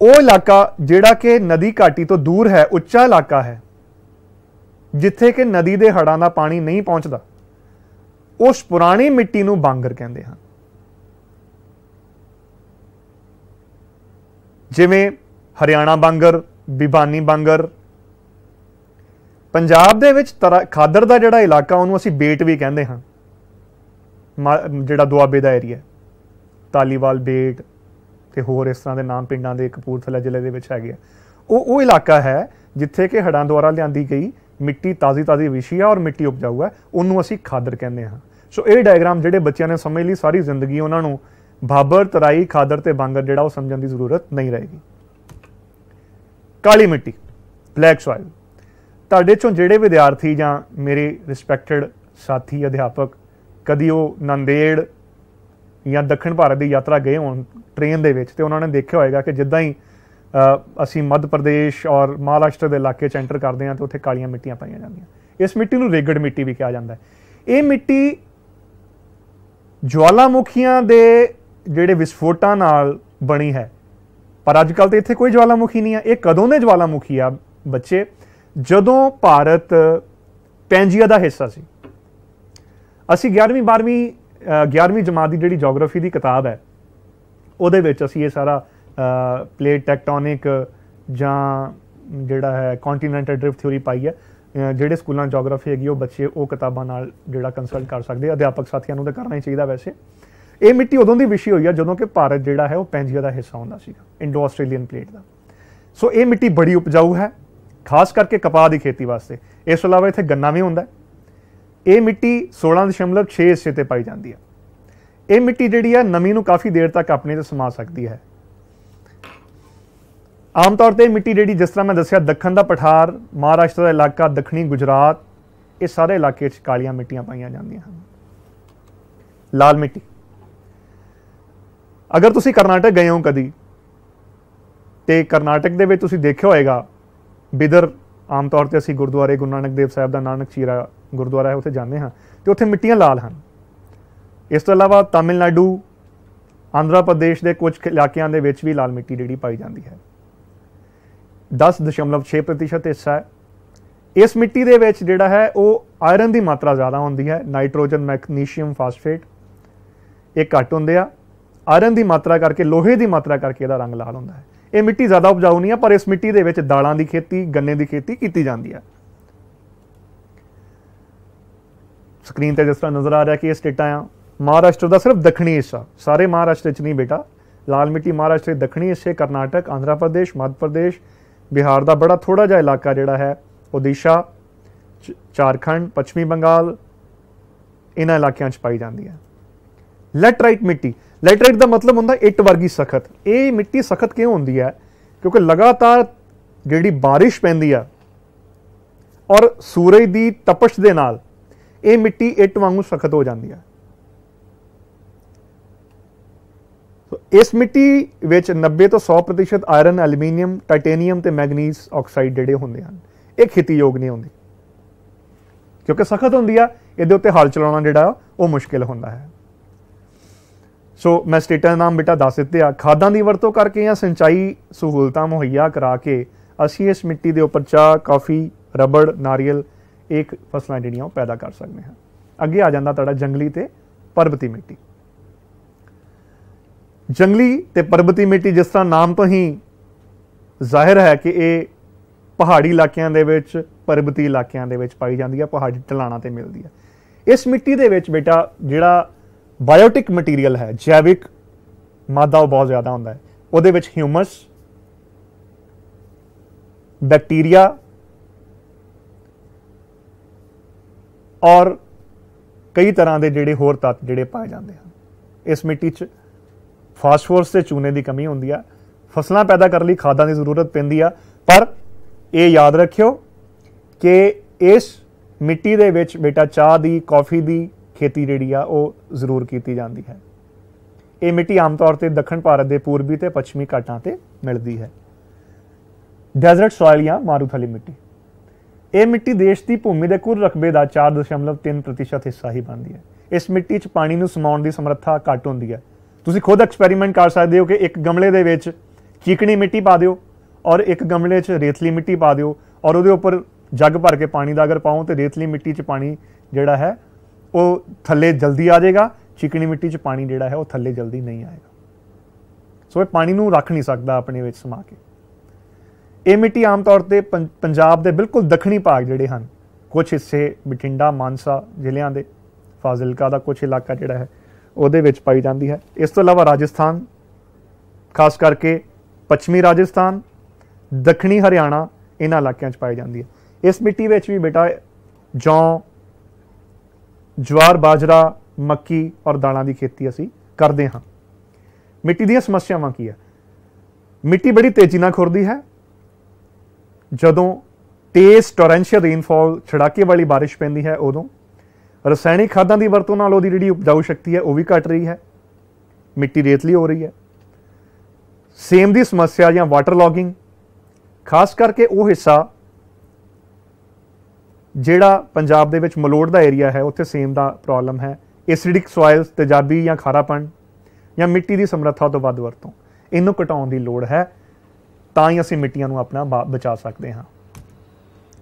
ਉਹ ਇਲਾਕਾ ਜਿਹੜਾ ਕਿ ਨਦੀ ਘਾਟੀ ਤੋਂ ਦੂਰ ਹੈ ਉੱਚਾ ਇਲਾਕਾ ਹੈ ਜਿੱਥੇ ਕਿ ਨਦੀ ਦੇ ਹੜਾਂ ਦਾ ਪਾਣੀ ਨਹੀਂ ਪਹੁੰਚਦਾ ਉਸ ਪੁਰਾਣੀ ਮਿੱਟੀ ਨੂੰ ਬਾਂਗਰ ਕਹਿੰਦੇ ਹਨ ਜਿਵੇਂ ਹਰਿਆਣਾ ਬਾਂਗਰ ਬਿਬਾਨੀ ਬਾਂਗਰ ਪੰਜਾਬ ਦੇ ਵਿੱਚ ਖਾਦਰ ਦਾ ਜਿਹੜਾ ਇਲਾਕਾ ਉਹਨੂੰ ਅਸੀਂ ਬੇਟ ਵੀ ਕਹਿੰਦੇ ਹਾਂ ਜਿਹੜਾ ਦੁਆਬੇ ਦਾ ਏਰੀਆ ਤਾਲੀਵਾਲ ਬੇਟ ਤੇ ਹੋਰ ਇਸ ਤਰ੍ਹਾਂ ਦੇ ਨਾਮ ਪਿੰਡਾਂ ਦੇ ਕਪੂਰਥਲਾ ਜ਼ਿਲ੍ਹੇ ਦੇ ਵਿੱਚ ਹੈਗੇ ਉਹ ਉਹ ਇਲਾਕਾ ਹੈ ਜਿੱਥੇ ਕਿ ਹੜਾਂ ਦੁਆਰਾ ਲਿਆਂਦੀ ਗਈ ਮਿੱਟੀ ਤਾਜ਼ੀ ਤਾਜ਼ੀ ਵਿਸ਼ੀ ਆ ਔਰ ਮਿੱਟੀ ਉਪਜਾਊ ਹੈ ਉਹਨੂੰ ਅਸੀਂ ਖਾਦਰ ਕਹਿੰਦੇ ਹਾਂ ਸੋ ਇਹ ਡਾਇਗਰਾਮ ਜਿਹੜੇ ਬੱਚਿਆਂ ਨੇ ਸਮਝ ਲਈ ਸਾਰੀ ਜ਼ਿੰਦਗੀ ਉਹਨਾਂ ਨੂੰ ਭਾਬਰ ਤਰਾਈ ਖਾਦਰ ਤੇ ਬਾਂਗਰ ਜਿਹੜਾ ਉਹ ਸਮਝਣ ਦੀ ਜ਼ਰੂਰਤ ਨਹੀਂ ਰਹੇਗੀ ਕਾਲੀ ਮਿੱਟੀ ਬਲੈਕ ਸੋਇਲ ਤੁਹਾਡੇ ਚੋਂ ਜਿਹੜੇ ਵਿਦਿਆਰਥੀ ਜਾਂ ਮੇਰੇ ਰਿਸਪੈਕਟਡ ਸਾਥੀ ਅਧਿਆਪਕ ਕਦੀ ਉਹ ਨੰਦੇੜ ਜਾਂ ਦੱਖਣ ਭਾਰਤ ਦੀ ਯਾਤਰਾ ਗਏ ਹੋਣ ਟ੍ਰੇਨ ਦੇ ਵਿੱਚ ਤੇ ਉਹਨਾਂ ਨੇ ਦੇਖਿਆ ਹੋਵੇਗਾ ਕਿ ਜਿੱਦਾਂ ਹੀ ਅਸੀਂ ਮੱਧ ਪ੍ਰਦੇਸ਼ ਔਰ ਮਹਾਰਾਸ਼ਟਰ ਦੇ ਇਲਾਕੇ ਚ ਐਂਟਰ ਕਰਦੇ ਹਾਂ ਤੇ ਉੱਥੇ ਕਾਲੀਆਂ ਮਿੱਟੀਆਂ ਪਾਈਆਂ ਜਾਂਦੀਆਂ ਇਸ ਮਿੱਟੀ ਨੂੰ ਰੇਗੜ ਮਿੱਟੀ ਵੀ ਕਿਹਾ ਜਾਂਦਾ ਹੈ ਇਹ ਮਿੱਟੀ ਜਵਾਲਾਮੁਖੀਆਂ ਦੇ ਜਿਹੜੇ ਵਿਸਫੋਟਾਂ ਨਾਲ ਬਣੀ ਹੈ ਪਰ ਅੱਜ ਕੱਲ ਤੇ ਇੱਥੇ ਕੋਈ ਜਵਾਲਾਮੁਖੀ ਨਹੀਂ ਆ ਇਹ ਕਦੋਂ ਦੇ ਜਵਾਲਾਮੁਖੀ ਆ ਬੱਚੇ ਜਦੋਂ ਭਾਰਤ ਪੈਂਜੀਆ ਦਾ ਹਿੱਸਾ ਸੀ ਅਸੀਂ 11ਵੀਂ 12ਵੀਂ 11ਵੀਂ ਜਮਾਤ ਦੀ ਜਿਹੜੀ ਜੀਓਗ੍ਰਾਫੀ ਦੀ ਕਿਤਾਬ ਹੈ ਉਹਦੇ ਵਿੱਚ ਅਸੀਂ ਇਹ ਸਾਰਾ ਪਲੇਟ ਟੈਕਟੋਨਿਕ ਜਾਂ ਜਿਹੜਾ ਹੈ ਕੰਟੀਨੈਂਟਲ ਡ੍ਰਿਫਟ ਥਿਊਰੀ ਪਾਈ ਹੈ ਜਿਹੜੇ ਸਕੂਲਾਂ ਜੀਓਗ੍ਰਾਫੀ ਹੈਗੀ ਉਹ ਬੱਚੇ ਉਹ ਕਿਤਾਬਾਂ ਨਾਲ ਜਿਹੜਾ ਕੰਸਲਟ ਕਰ ਸਕਦੇ ਅਧਿਆਪਕ ਸਾਥੀਆਂ ਨੂੰ ਤਾਂ ਕਰਨਾ ਹੀ ਚਾਹੀਦਾ ਵੈਸੇ ਇਹ ਮਿੱਟੀ ਉਦੋਂ ਦੀ ਵਿਸ਼ੀ ਹੋਈ ਆ ਜਦੋਂ ਕਿ ਭਾਰਤ ਜਿਹੜਾ ਹੈ ਉਹ ਪੈਂਜੀਆ ਦਾ ਹਿੱਸਾ ਹੁੰਦਾ ਸੀਗਾ ਇੰਡੋ ਆਸਟ੍ਰੇਲੀਅਨ ਪਲੇਟ ਦਾ ਸੋ ਇਹ ਮਿੱਟੀ ਬੜੀ ਉਪਜਾਊ ਹੈ ਖਾਸ ਕਰਕੇ ਕਪਾਹ ਦੀ ਖੇਤੀ ਵਾਸਤੇ ਇਸ ਤੋਂ ਇਲਾਵਾ ਇੱਥੇ ਗੰਨਾ ਵੀ ਹੁੰਦਾ ਇਹ ਮਿੱਟੀ 16.6 ਹਿੱਸੇ ਤੇ ਪਾਈ ਜਾਂਦੀ ਹੈ ਇਹ ਮਿੱਟੀ ਜਿਹੜੀ ਹੈ ਨਮੀ ਨੂੰ ਕਾਫੀ ਦੇਰ ਤੱਕ ਆਪਣੇ ਤੇ ਸਮਾ ਸਕਦੀ ਹੈ ਆਮ ਤੌਰ ਤੇ ਮਿੱਟੀ ਜਿਹੜੀ ਜਿਸ ਤਰ੍ਹਾਂ ਮੈਂ ਦੱਸਿਆ ਦੱਖਣ ਦਾ ਪਠਾਰ ਮਹਾਰਾਸ਼ਟਰ ਦਾ ਇਲਾਕਾ ਦੱਖਣੀ ਗੁਜਰਾਤ ਇਹ ਸਾਰੇ ਇਲਾਕੇ 'ਚ ਕਾਲੀਆਂ ਮਿੱਟੀਆਂ ਪਾਈਆਂ ਜਾਂਦੀਆਂ ਹਨ ਲਾਲ ਮਿੱਟੀ ਅਗਰ ਤੁਸੀਂ ਕਰਨਾਟਕ ਗਏ ਹੋ ਕਦੀ ਤੇ ਕਰਨਾਟਕ ਦੇ ਵਿੱਚ ਤੁਸੀਂ ਦੇਖਿਆ ਹੋਵੇਗਾ ਬਿਦਰ ਆਮ ਤੌਰ ਤੇ ਅਸੀਂ ਗੁਰਦੁਆਰੇ ਗੁਰੂ ਨਾਨਕ ਦੇਵ ਸਾਹਿਬ ਦਾ ਨਾਨਕ ਚੀਰਾ ਗੁਰਦੁਆਰਾ ਹੈ ਉੱਥੇ ਜਾਂਦੇ ਹਾਂ ਤੇ ਉੱਥੇ ਮਿੱਟੀਆਂ ਲਾਲ ਹਨ ਇਸ ਤੋਂ ਇਲਾਵਾ ਤਾਮਿਲਨਾਡੂ ਆਂਧਰਾ ਪ੍ਰਦੇਸ਼ ਦੇ ਕੁਝ ਇਲਾਕਿਆਂ ਦੇ ਵਿੱਚ ਵੀ ਲਾਲ ਮਿੱਟੀ ਜਿਹੜੀ ਪਾਈ ਜਾਂਦੀ ਹੈ 10.6% ਹਿੱਸਾ ਇਸ ਮਿੱਟੀ ਦੇ ਵਿੱਚ ਜਿਹੜਾ ਹੈ ਉਹ ਆਇਰਨ ਦੀ ਮਾਤਰਾ ਜ਼ਿਆਦਾ ਹੁੰਦੀ ਹੈ ਨਾਈਟ੍ਰੋਜਨ ਮੈਗਨੀਸ਼ੀਅਮ ਫਾਸਫੇਟ ਇਹ ਘੱਟ ਹੁੰਦੇ ਆ ਆਇਰਨ ਦੀ ਮਾਤਰਾ ਕਰਕੇ ਲੋਹੇ ਦੀ ਮਾਤਰਾ ਕਰਕੇ ਇਹਦਾ ਰੰਗ ਲਾਲ ਹੁੰਦਾ ਹੈ ਇਹ ਮਿੱਟੀ ਜ਼ਿਆਦਾ ਉਪਜਾਊ ਨਹੀਂ ਆ ਪਰ ਇਸ ਮਿੱਟੀ ਦੇ ਵਿੱਚ ਦਾਲਾਂ ਦੀ ਖੇਤੀ ਗੰਨੇ ਦੀ ਖੇਤੀ ਕੀਤੀ ਜਾਂਦੀ ਹੈ ਸਕਰੀਨ ਤੇ ਜਿਸ ਤਰ੍ਹਾਂ ਨਜ਼ਰ ਆ ਰਿਹਾ ਕਿ ਇਹ ਸਟੇਟਾਂ ਆ ਮਹਾਰਾਸ਼ਟਰ ਦਾ ਸਿਰਫ ਦੱਖਣੀ ਹਿੱਸਾ ਸਾਰੇ ਮਹਾਰਾਸ਼ਟਰ 'ਚ ਨਹੀਂ ਬੇਟਾ ਲਾਲ ਮਿੱਟੀ ਮਹਾਰਾਸ਼ਟਰ ਦੇ ਦੱਖਣੀ ਹਿੱਸੇ ਕਰਨਾਟਕ ਆਂਧਰਾ ਪ੍ਰਦੇਸ਼ ਮੱਧ ਪ੍ਰਦੇਸ਼ ਬਿਹਾਰ ਦਾ ਬੜਾ ਥੋੜਾ ਜਿਹਾ ਇਲਾਕਾ ਜਿਹੜਾ ਹੈ ਉਦੀਸ਼ਾ ਝਾਰਖੰਡ ਪੱਛਮੀ ਬੰਗਾਲ ਇਹਨਾਂ ਇਲਾਕਿਆਂ 'ਚ ਪਾਈ ਜਾਂਦੀ ਹੈ ਲੈਟਰਾਈਟ ਮਿੱਟੀ ਲੈਟਰਾਈਟ ਦਾ ਮਤਲਬ ਹੁੰਦਾ ਇੱਟ ਵਰਗੀ ਸਖਤ ਇਹ ਮਿੱਟੀ ਸਖਤ ਕਿਉਂ ਹੁੰਦੀ ਹੈ ਕਿਉਂਕਿ ਲਗਾਤਾਰ ਜਿਹੜੀ ਬਾਰਿਸ਼ ਪੈਂਦੀ ਆ ਔਰ ਸੂਰਜ ਦੀ ਤਪਸ਼ ਦੇ ਨਾਲ ਇਹ ਮਿੱਟੀ ਇੱਟ ਵਾਂਗੂ ਸਖਤ ਹੋ ਜਾਂਦੀ ਹੈ ਇਸ ਮਿੱਟੀ ਵਿੱਚ 90 ਤੋਂ 100% ਆਇਰਨ ਐਲੂਮੀਨੀਅਮ ਟਾਈਟੇਨੀਅਮ ਤੇ ਮੈਗਨੀਜ਼ ਆਕਸਾਈਡ ਜਿਹੜੇ ਹੁੰਦੇ ਹਨ ਇਹ ਖੇਤੀ ਯੋਗ ਨਹੀਂ ਹੁੰਦੀ ਕਿਉਂਕਿ ਸਖਤ ਹੁੰਦੀ ਆ ਇਹਦੇ ਉੱਤੇ ਹਲ ਚਲਾਉਣਾ ਜਿਹੜਾ ਉਹ ਮੁਸ਼ਕਿਲ ਹੁੰਦਾ ਹੈ ਸੋ ਮੈਂ ਸਟੇਟਾਂ ਦੇ ਨਾਮ ਬੇਟਾ ਦੱਸ ਦਿੱਤੇ ਆ ਖਾਦਾਂ ਦੀ ਵਰਤੋਂ ਕਰਕੇ ਜਾਂ ਸਿੰਚਾਈ ਸਹੂਲਤਾਂ ਮੁਹੱਈਆ ਕਰਾ ਕੇ ਅਸੀਂ ਇਸ ਮਿੱਟੀ ਦੇ ਉੱਪਰ ਚਾਹ ਕਾਫੀ ਰਬੜ ਨਾਰੀਅਲ ਇੱਕ ਫਸਲਾਂ ਜਿਹੜੀਆਂ ਉਹ ਪੈਦਾ ਕਰ ਸਕਦੇ ਹਾਂ ਅੱਗੇ ਆ ਜਾਂਦਾ ਤੁਹਾਡਾ ਜੰਗਲੀ ਤੇ ਪਰਬਤੀ ਮਿੱਟੀ ਜੰਗਲੀ ਤੇ ਪਰਬਤੀ ਮਿੱਟੀ ਜਿਸ ਤਰ੍ਹਾਂ ਨਾਮ ਤੋਂ ਹੀ ਜ਼ਾਹਿਰ ਹੈ ਕਿ ਇਹ ਪਹਾੜੀ ਇਲਾਕਿਆਂ ਦੇ ਵਿੱਚ ਪਰਬਤੀ ਇਲਾਕਿਆਂ ਦੇ ਵਿੱਚ ਪਾਈ ਜਾਂਦੀ ਹੈ ਪਹਾੜੀ ਟਲਾਣਾ ਤੇ ਮਿਲਦੀ ਹੈ ਇਸ ਮਿੱਟੀ ਦੇ ਵਿੱਚ ਬੇਟਾ ਜਿਹੜਾ ਬਾਇਓਟਿਕ ਮਟੀਰੀਅਲ ਹੈ ਜੈਵਿਕ ਮਾਦਾ ਬਹੁਤ ਜ਼ਿਆਦਾ ਹੁੰਦਾ ਹੈ ਉਹਦੇ ਵਿੱਚ ਹਿਊਮਸ ਬੈਕਟੀਰੀਆ ਔਰ ਕਈ ਤਰ੍ਹਾਂ ਦੇ ਜਿਹੜੇ ਹੋਰ ਤੱਤ ਜਿਹੜੇ ਪਾਏ ਜਾਂਦੇ ਹਨ ਇਸ ਮਿੱਟੀ 'ਚ ਫਾਸਫੋਰਸ ਤੇ ਚੂਨੇ ਦੀ ਕਮੀ ਹੁੰਦੀ ਆ ਫਸਲਾਂ ਪੈਦਾ ਕਰਨ ਲਈ ਖਾਦਾਂ ਦੀ ਜ਼ਰੂਰਤ ਪੈਂਦੀ ਆ ਪਰ ਇਹ ਯਾਦ ਰੱਖਿਓ ਕਿ ਇਸ ਮਿੱਟੀ ਦੇ ਵਿੱਚ ਬੇਟਾ ਚਾਹ ਦੀ ਕਾਫੀ ਦੀ ਖੇਤੀ ਜਿਹੜੀ ਆ ਉਹ ਜ਼ਰੂਰ ਕੀਤੀ ਜਾਂਦੀ ਹੈ ਇਹ ਮਿੱਟੀ ਆਮ ਤੌਰ ਤੇ ਦੱਖਣ ਭਾਰਤ ਦੇ ਪੂਰਬੀ ਤੇ ਪੱਛਮੀ ਘਾਟਾਂ ਤੇ ਮਿਲਦੀ ਹੈ ਡੈਜ਼ਰਟ ਸੋਇਲ ਜਾਂ ਮਾਰੂਥਲੀ ਮਿੱਟੀ ਇਹ ਮਿੱਟੀ ਦੇਸ਼ ਦੀ ਭੂਮੀ ਦੇ ਕੁੱਲ ਰਕਬੇ ਦਾ 4.3% ਹਿੱਸਾ ਹੀ ਬਣਦੀ ਹੈ ਇਸ ਮਿੱਟੀ 'ਚ ਪਾਣੀ ਨੂੰ ਸਮਾਉਣ ਦੀ ਸਮਰੱਥਾ ਘੱਟ ਹੁੰਦੀ ਹੈ ਤੁਸੀਂ ਖੁਦ ਐਕਸਪੈਰੀਮੈਂਟ ਕਰ ਸਕਦੇ ਹੋ ਕਿ ਇੱਕ ਗਮਲੇ ਦੇ ਵਿੱਚ ਚੀਕਣੀ ਮਿੱਟੀ ਪਾ ਦਿਓ ਔਰ ਇੱਕ ਗਮਲੇ 'ਚ ਰੇਤਲੀ ਮਿੱਟੀ ਪਾ ਦਿਓ ਔਰ ਉਹਦੇ ਉੱਪਰ ਜੱਗ ਭਰ ਕੇ ਪਾਣੀ ਦਾ ਅਗਰ ਪਾਉਂ ਤੇ ਰੇਤਲੀ ਮਿੱਟੀ 'ਚ ਪਾਣੀ ਜਿਹੜਾ ਹੈ ਉਹ ਥੱਲੇ ਜਲਦੀ ਆ ਜਾਏਗਾ ਚਿਕਣੀ ਮਿੱਟੀ 'ਚ ਪਾਣੀ ਜਿਹੜਾ ਹੈ ਉਹ ਥੱਲੇ ਜਲਦੀ ਨਹੀਂ ਆਏਗਾ ਸੋ ਇਹ ਪਾਣੀ ਨੂੰ ਰੱਖ ਨਹੀਂ ਸਕਦਾ ਆਪਣੇ ਵਿੱਚ ਸਮਾ ਕੇ ਇਹ ਮਿੱਟੀ ਆਮ ਤੌਰ ਤੇ ਪੰਜਾਬ ਦੇ ਬਿਲਕੁਲ ਦੱਖਣੀ ਭਾਗ ਜਿਹੜੇ ਹਨ ਕੁਝ ਹਿੱਸੇ ਬਠਿੰਡਾ ਮਾਨਸਾ ਜ਼ਿਲ੍ਹਿਆਂ ਦੇ ਫਾਜ਼ਿਲਕਾ ਦਾ ਕੁਝ ਇਲਾਕਾ ਜਿਹੜਾ ਹੈ ਉਹਦੇ ਵਿੱਚ ਪਾਈ ਜਾਂਦੀ ਹੈ ਇਸ ਤੋਂ ਇਲਾਵਾ ਰਾਜਸਥਾਨ ਖਾਸ ਕਰਕੇ ਪੱਛਮੀ ਰਾਜਸਥਾਨ ਦੱਖਣੀ ਹਰਿਆਣਾ ਇਹਨਾਂ ਇਲਾਕਿਆਂ 'ਚ ਪਾਈ ਜਾਂਦੀ ਹੈ ਇਸ ਮਿੱਟੀ ਵਿੱਚ ਵੀ ਬੇਟਾ ਜੌਂ ਜਵਾਰ ਬਾਜਰਾ ਮੱਕੀ ਔਰ ਦਾਣਾ ਦੀ ਖੇਤੀ ਅਸੀਂ ਕਰਦੇ ਹਾਂ ਮਿੱਟੀ ਦੀਆਂ ਸਮੱਸਿਆਵਾਂ ਕੀ ਹੈ ਮਿੱਟੀ ਬੜੀ ਤੇਜ਼ੀ ਨਾਲ ਖੁਰਦੀ ਹੈ ਜਦੋਂ ਤੇਜ਼ ਟੋਰੈਂਸ਼ੀਅਲ ਰੇਨਫਾਲ ਛੜਾਕੇ ਵਾਲੀ بارش ਪੈਂਦੀ ਹੈ ਉਦੋਂ ਰਸਾਇਣਿਕ ਖਾਦਾਂ ਦੀ ਵਰਤੋਂ ਨਾਲ ਉਹਦੀ ਜਿਹੜੀ ਉਪਜਾਊ ਸ਼ਕਤੀ ਹੈ ਉਹ ਵੀ ਘਟ ਰਹੀ ਹੈ ਮਿੱਟੀ ਰੇਤਲੀ ਹੋ ਰਹੀ ਹੈ ਸੇਮ ਦੀ ਸਮੱਸਿਆ ਜਾਂ ਵਾਟਰ ਲੌਗਿੰਗ ਖਾਸ ਕਰਕੇ ਉਹ ਹਿੱਸਾ ਜਿਹੜਾ ਪੰਜਾਬ ਦੇ ਵਿੱਚ ਮਲੋੜ ਦਾ ਏਰੀਆ ਹੈ ਉੱਥੇ ਸੇਮ ਦਾ ਪ੍ਰੋਬਲਮ ਹੈ ਐਸਿਡਿਕ ਸੋਇਲਸ ਤੇਜ਼ਾਬੀ ਜਾਂ ਖਾਰਾਪਣ ਜਾਂ ਮਿੱਟੀ ਦੀ ਸਮਰੱਥਾ ਤੋਂ ਵੱਧ ਵਰਤੋਂ ਇਹਨੂੰ ਘਟਾਉਣ ਦੀ ਲੋੜ ਹੈ ਤਾਂ ਹੀ ਅਸੀਂ ਮਿੱਟੀਆਂ ਨੂੰ ਆਪਣਾ ਬਚਾ ਸਕਦੇ ਹਾਂ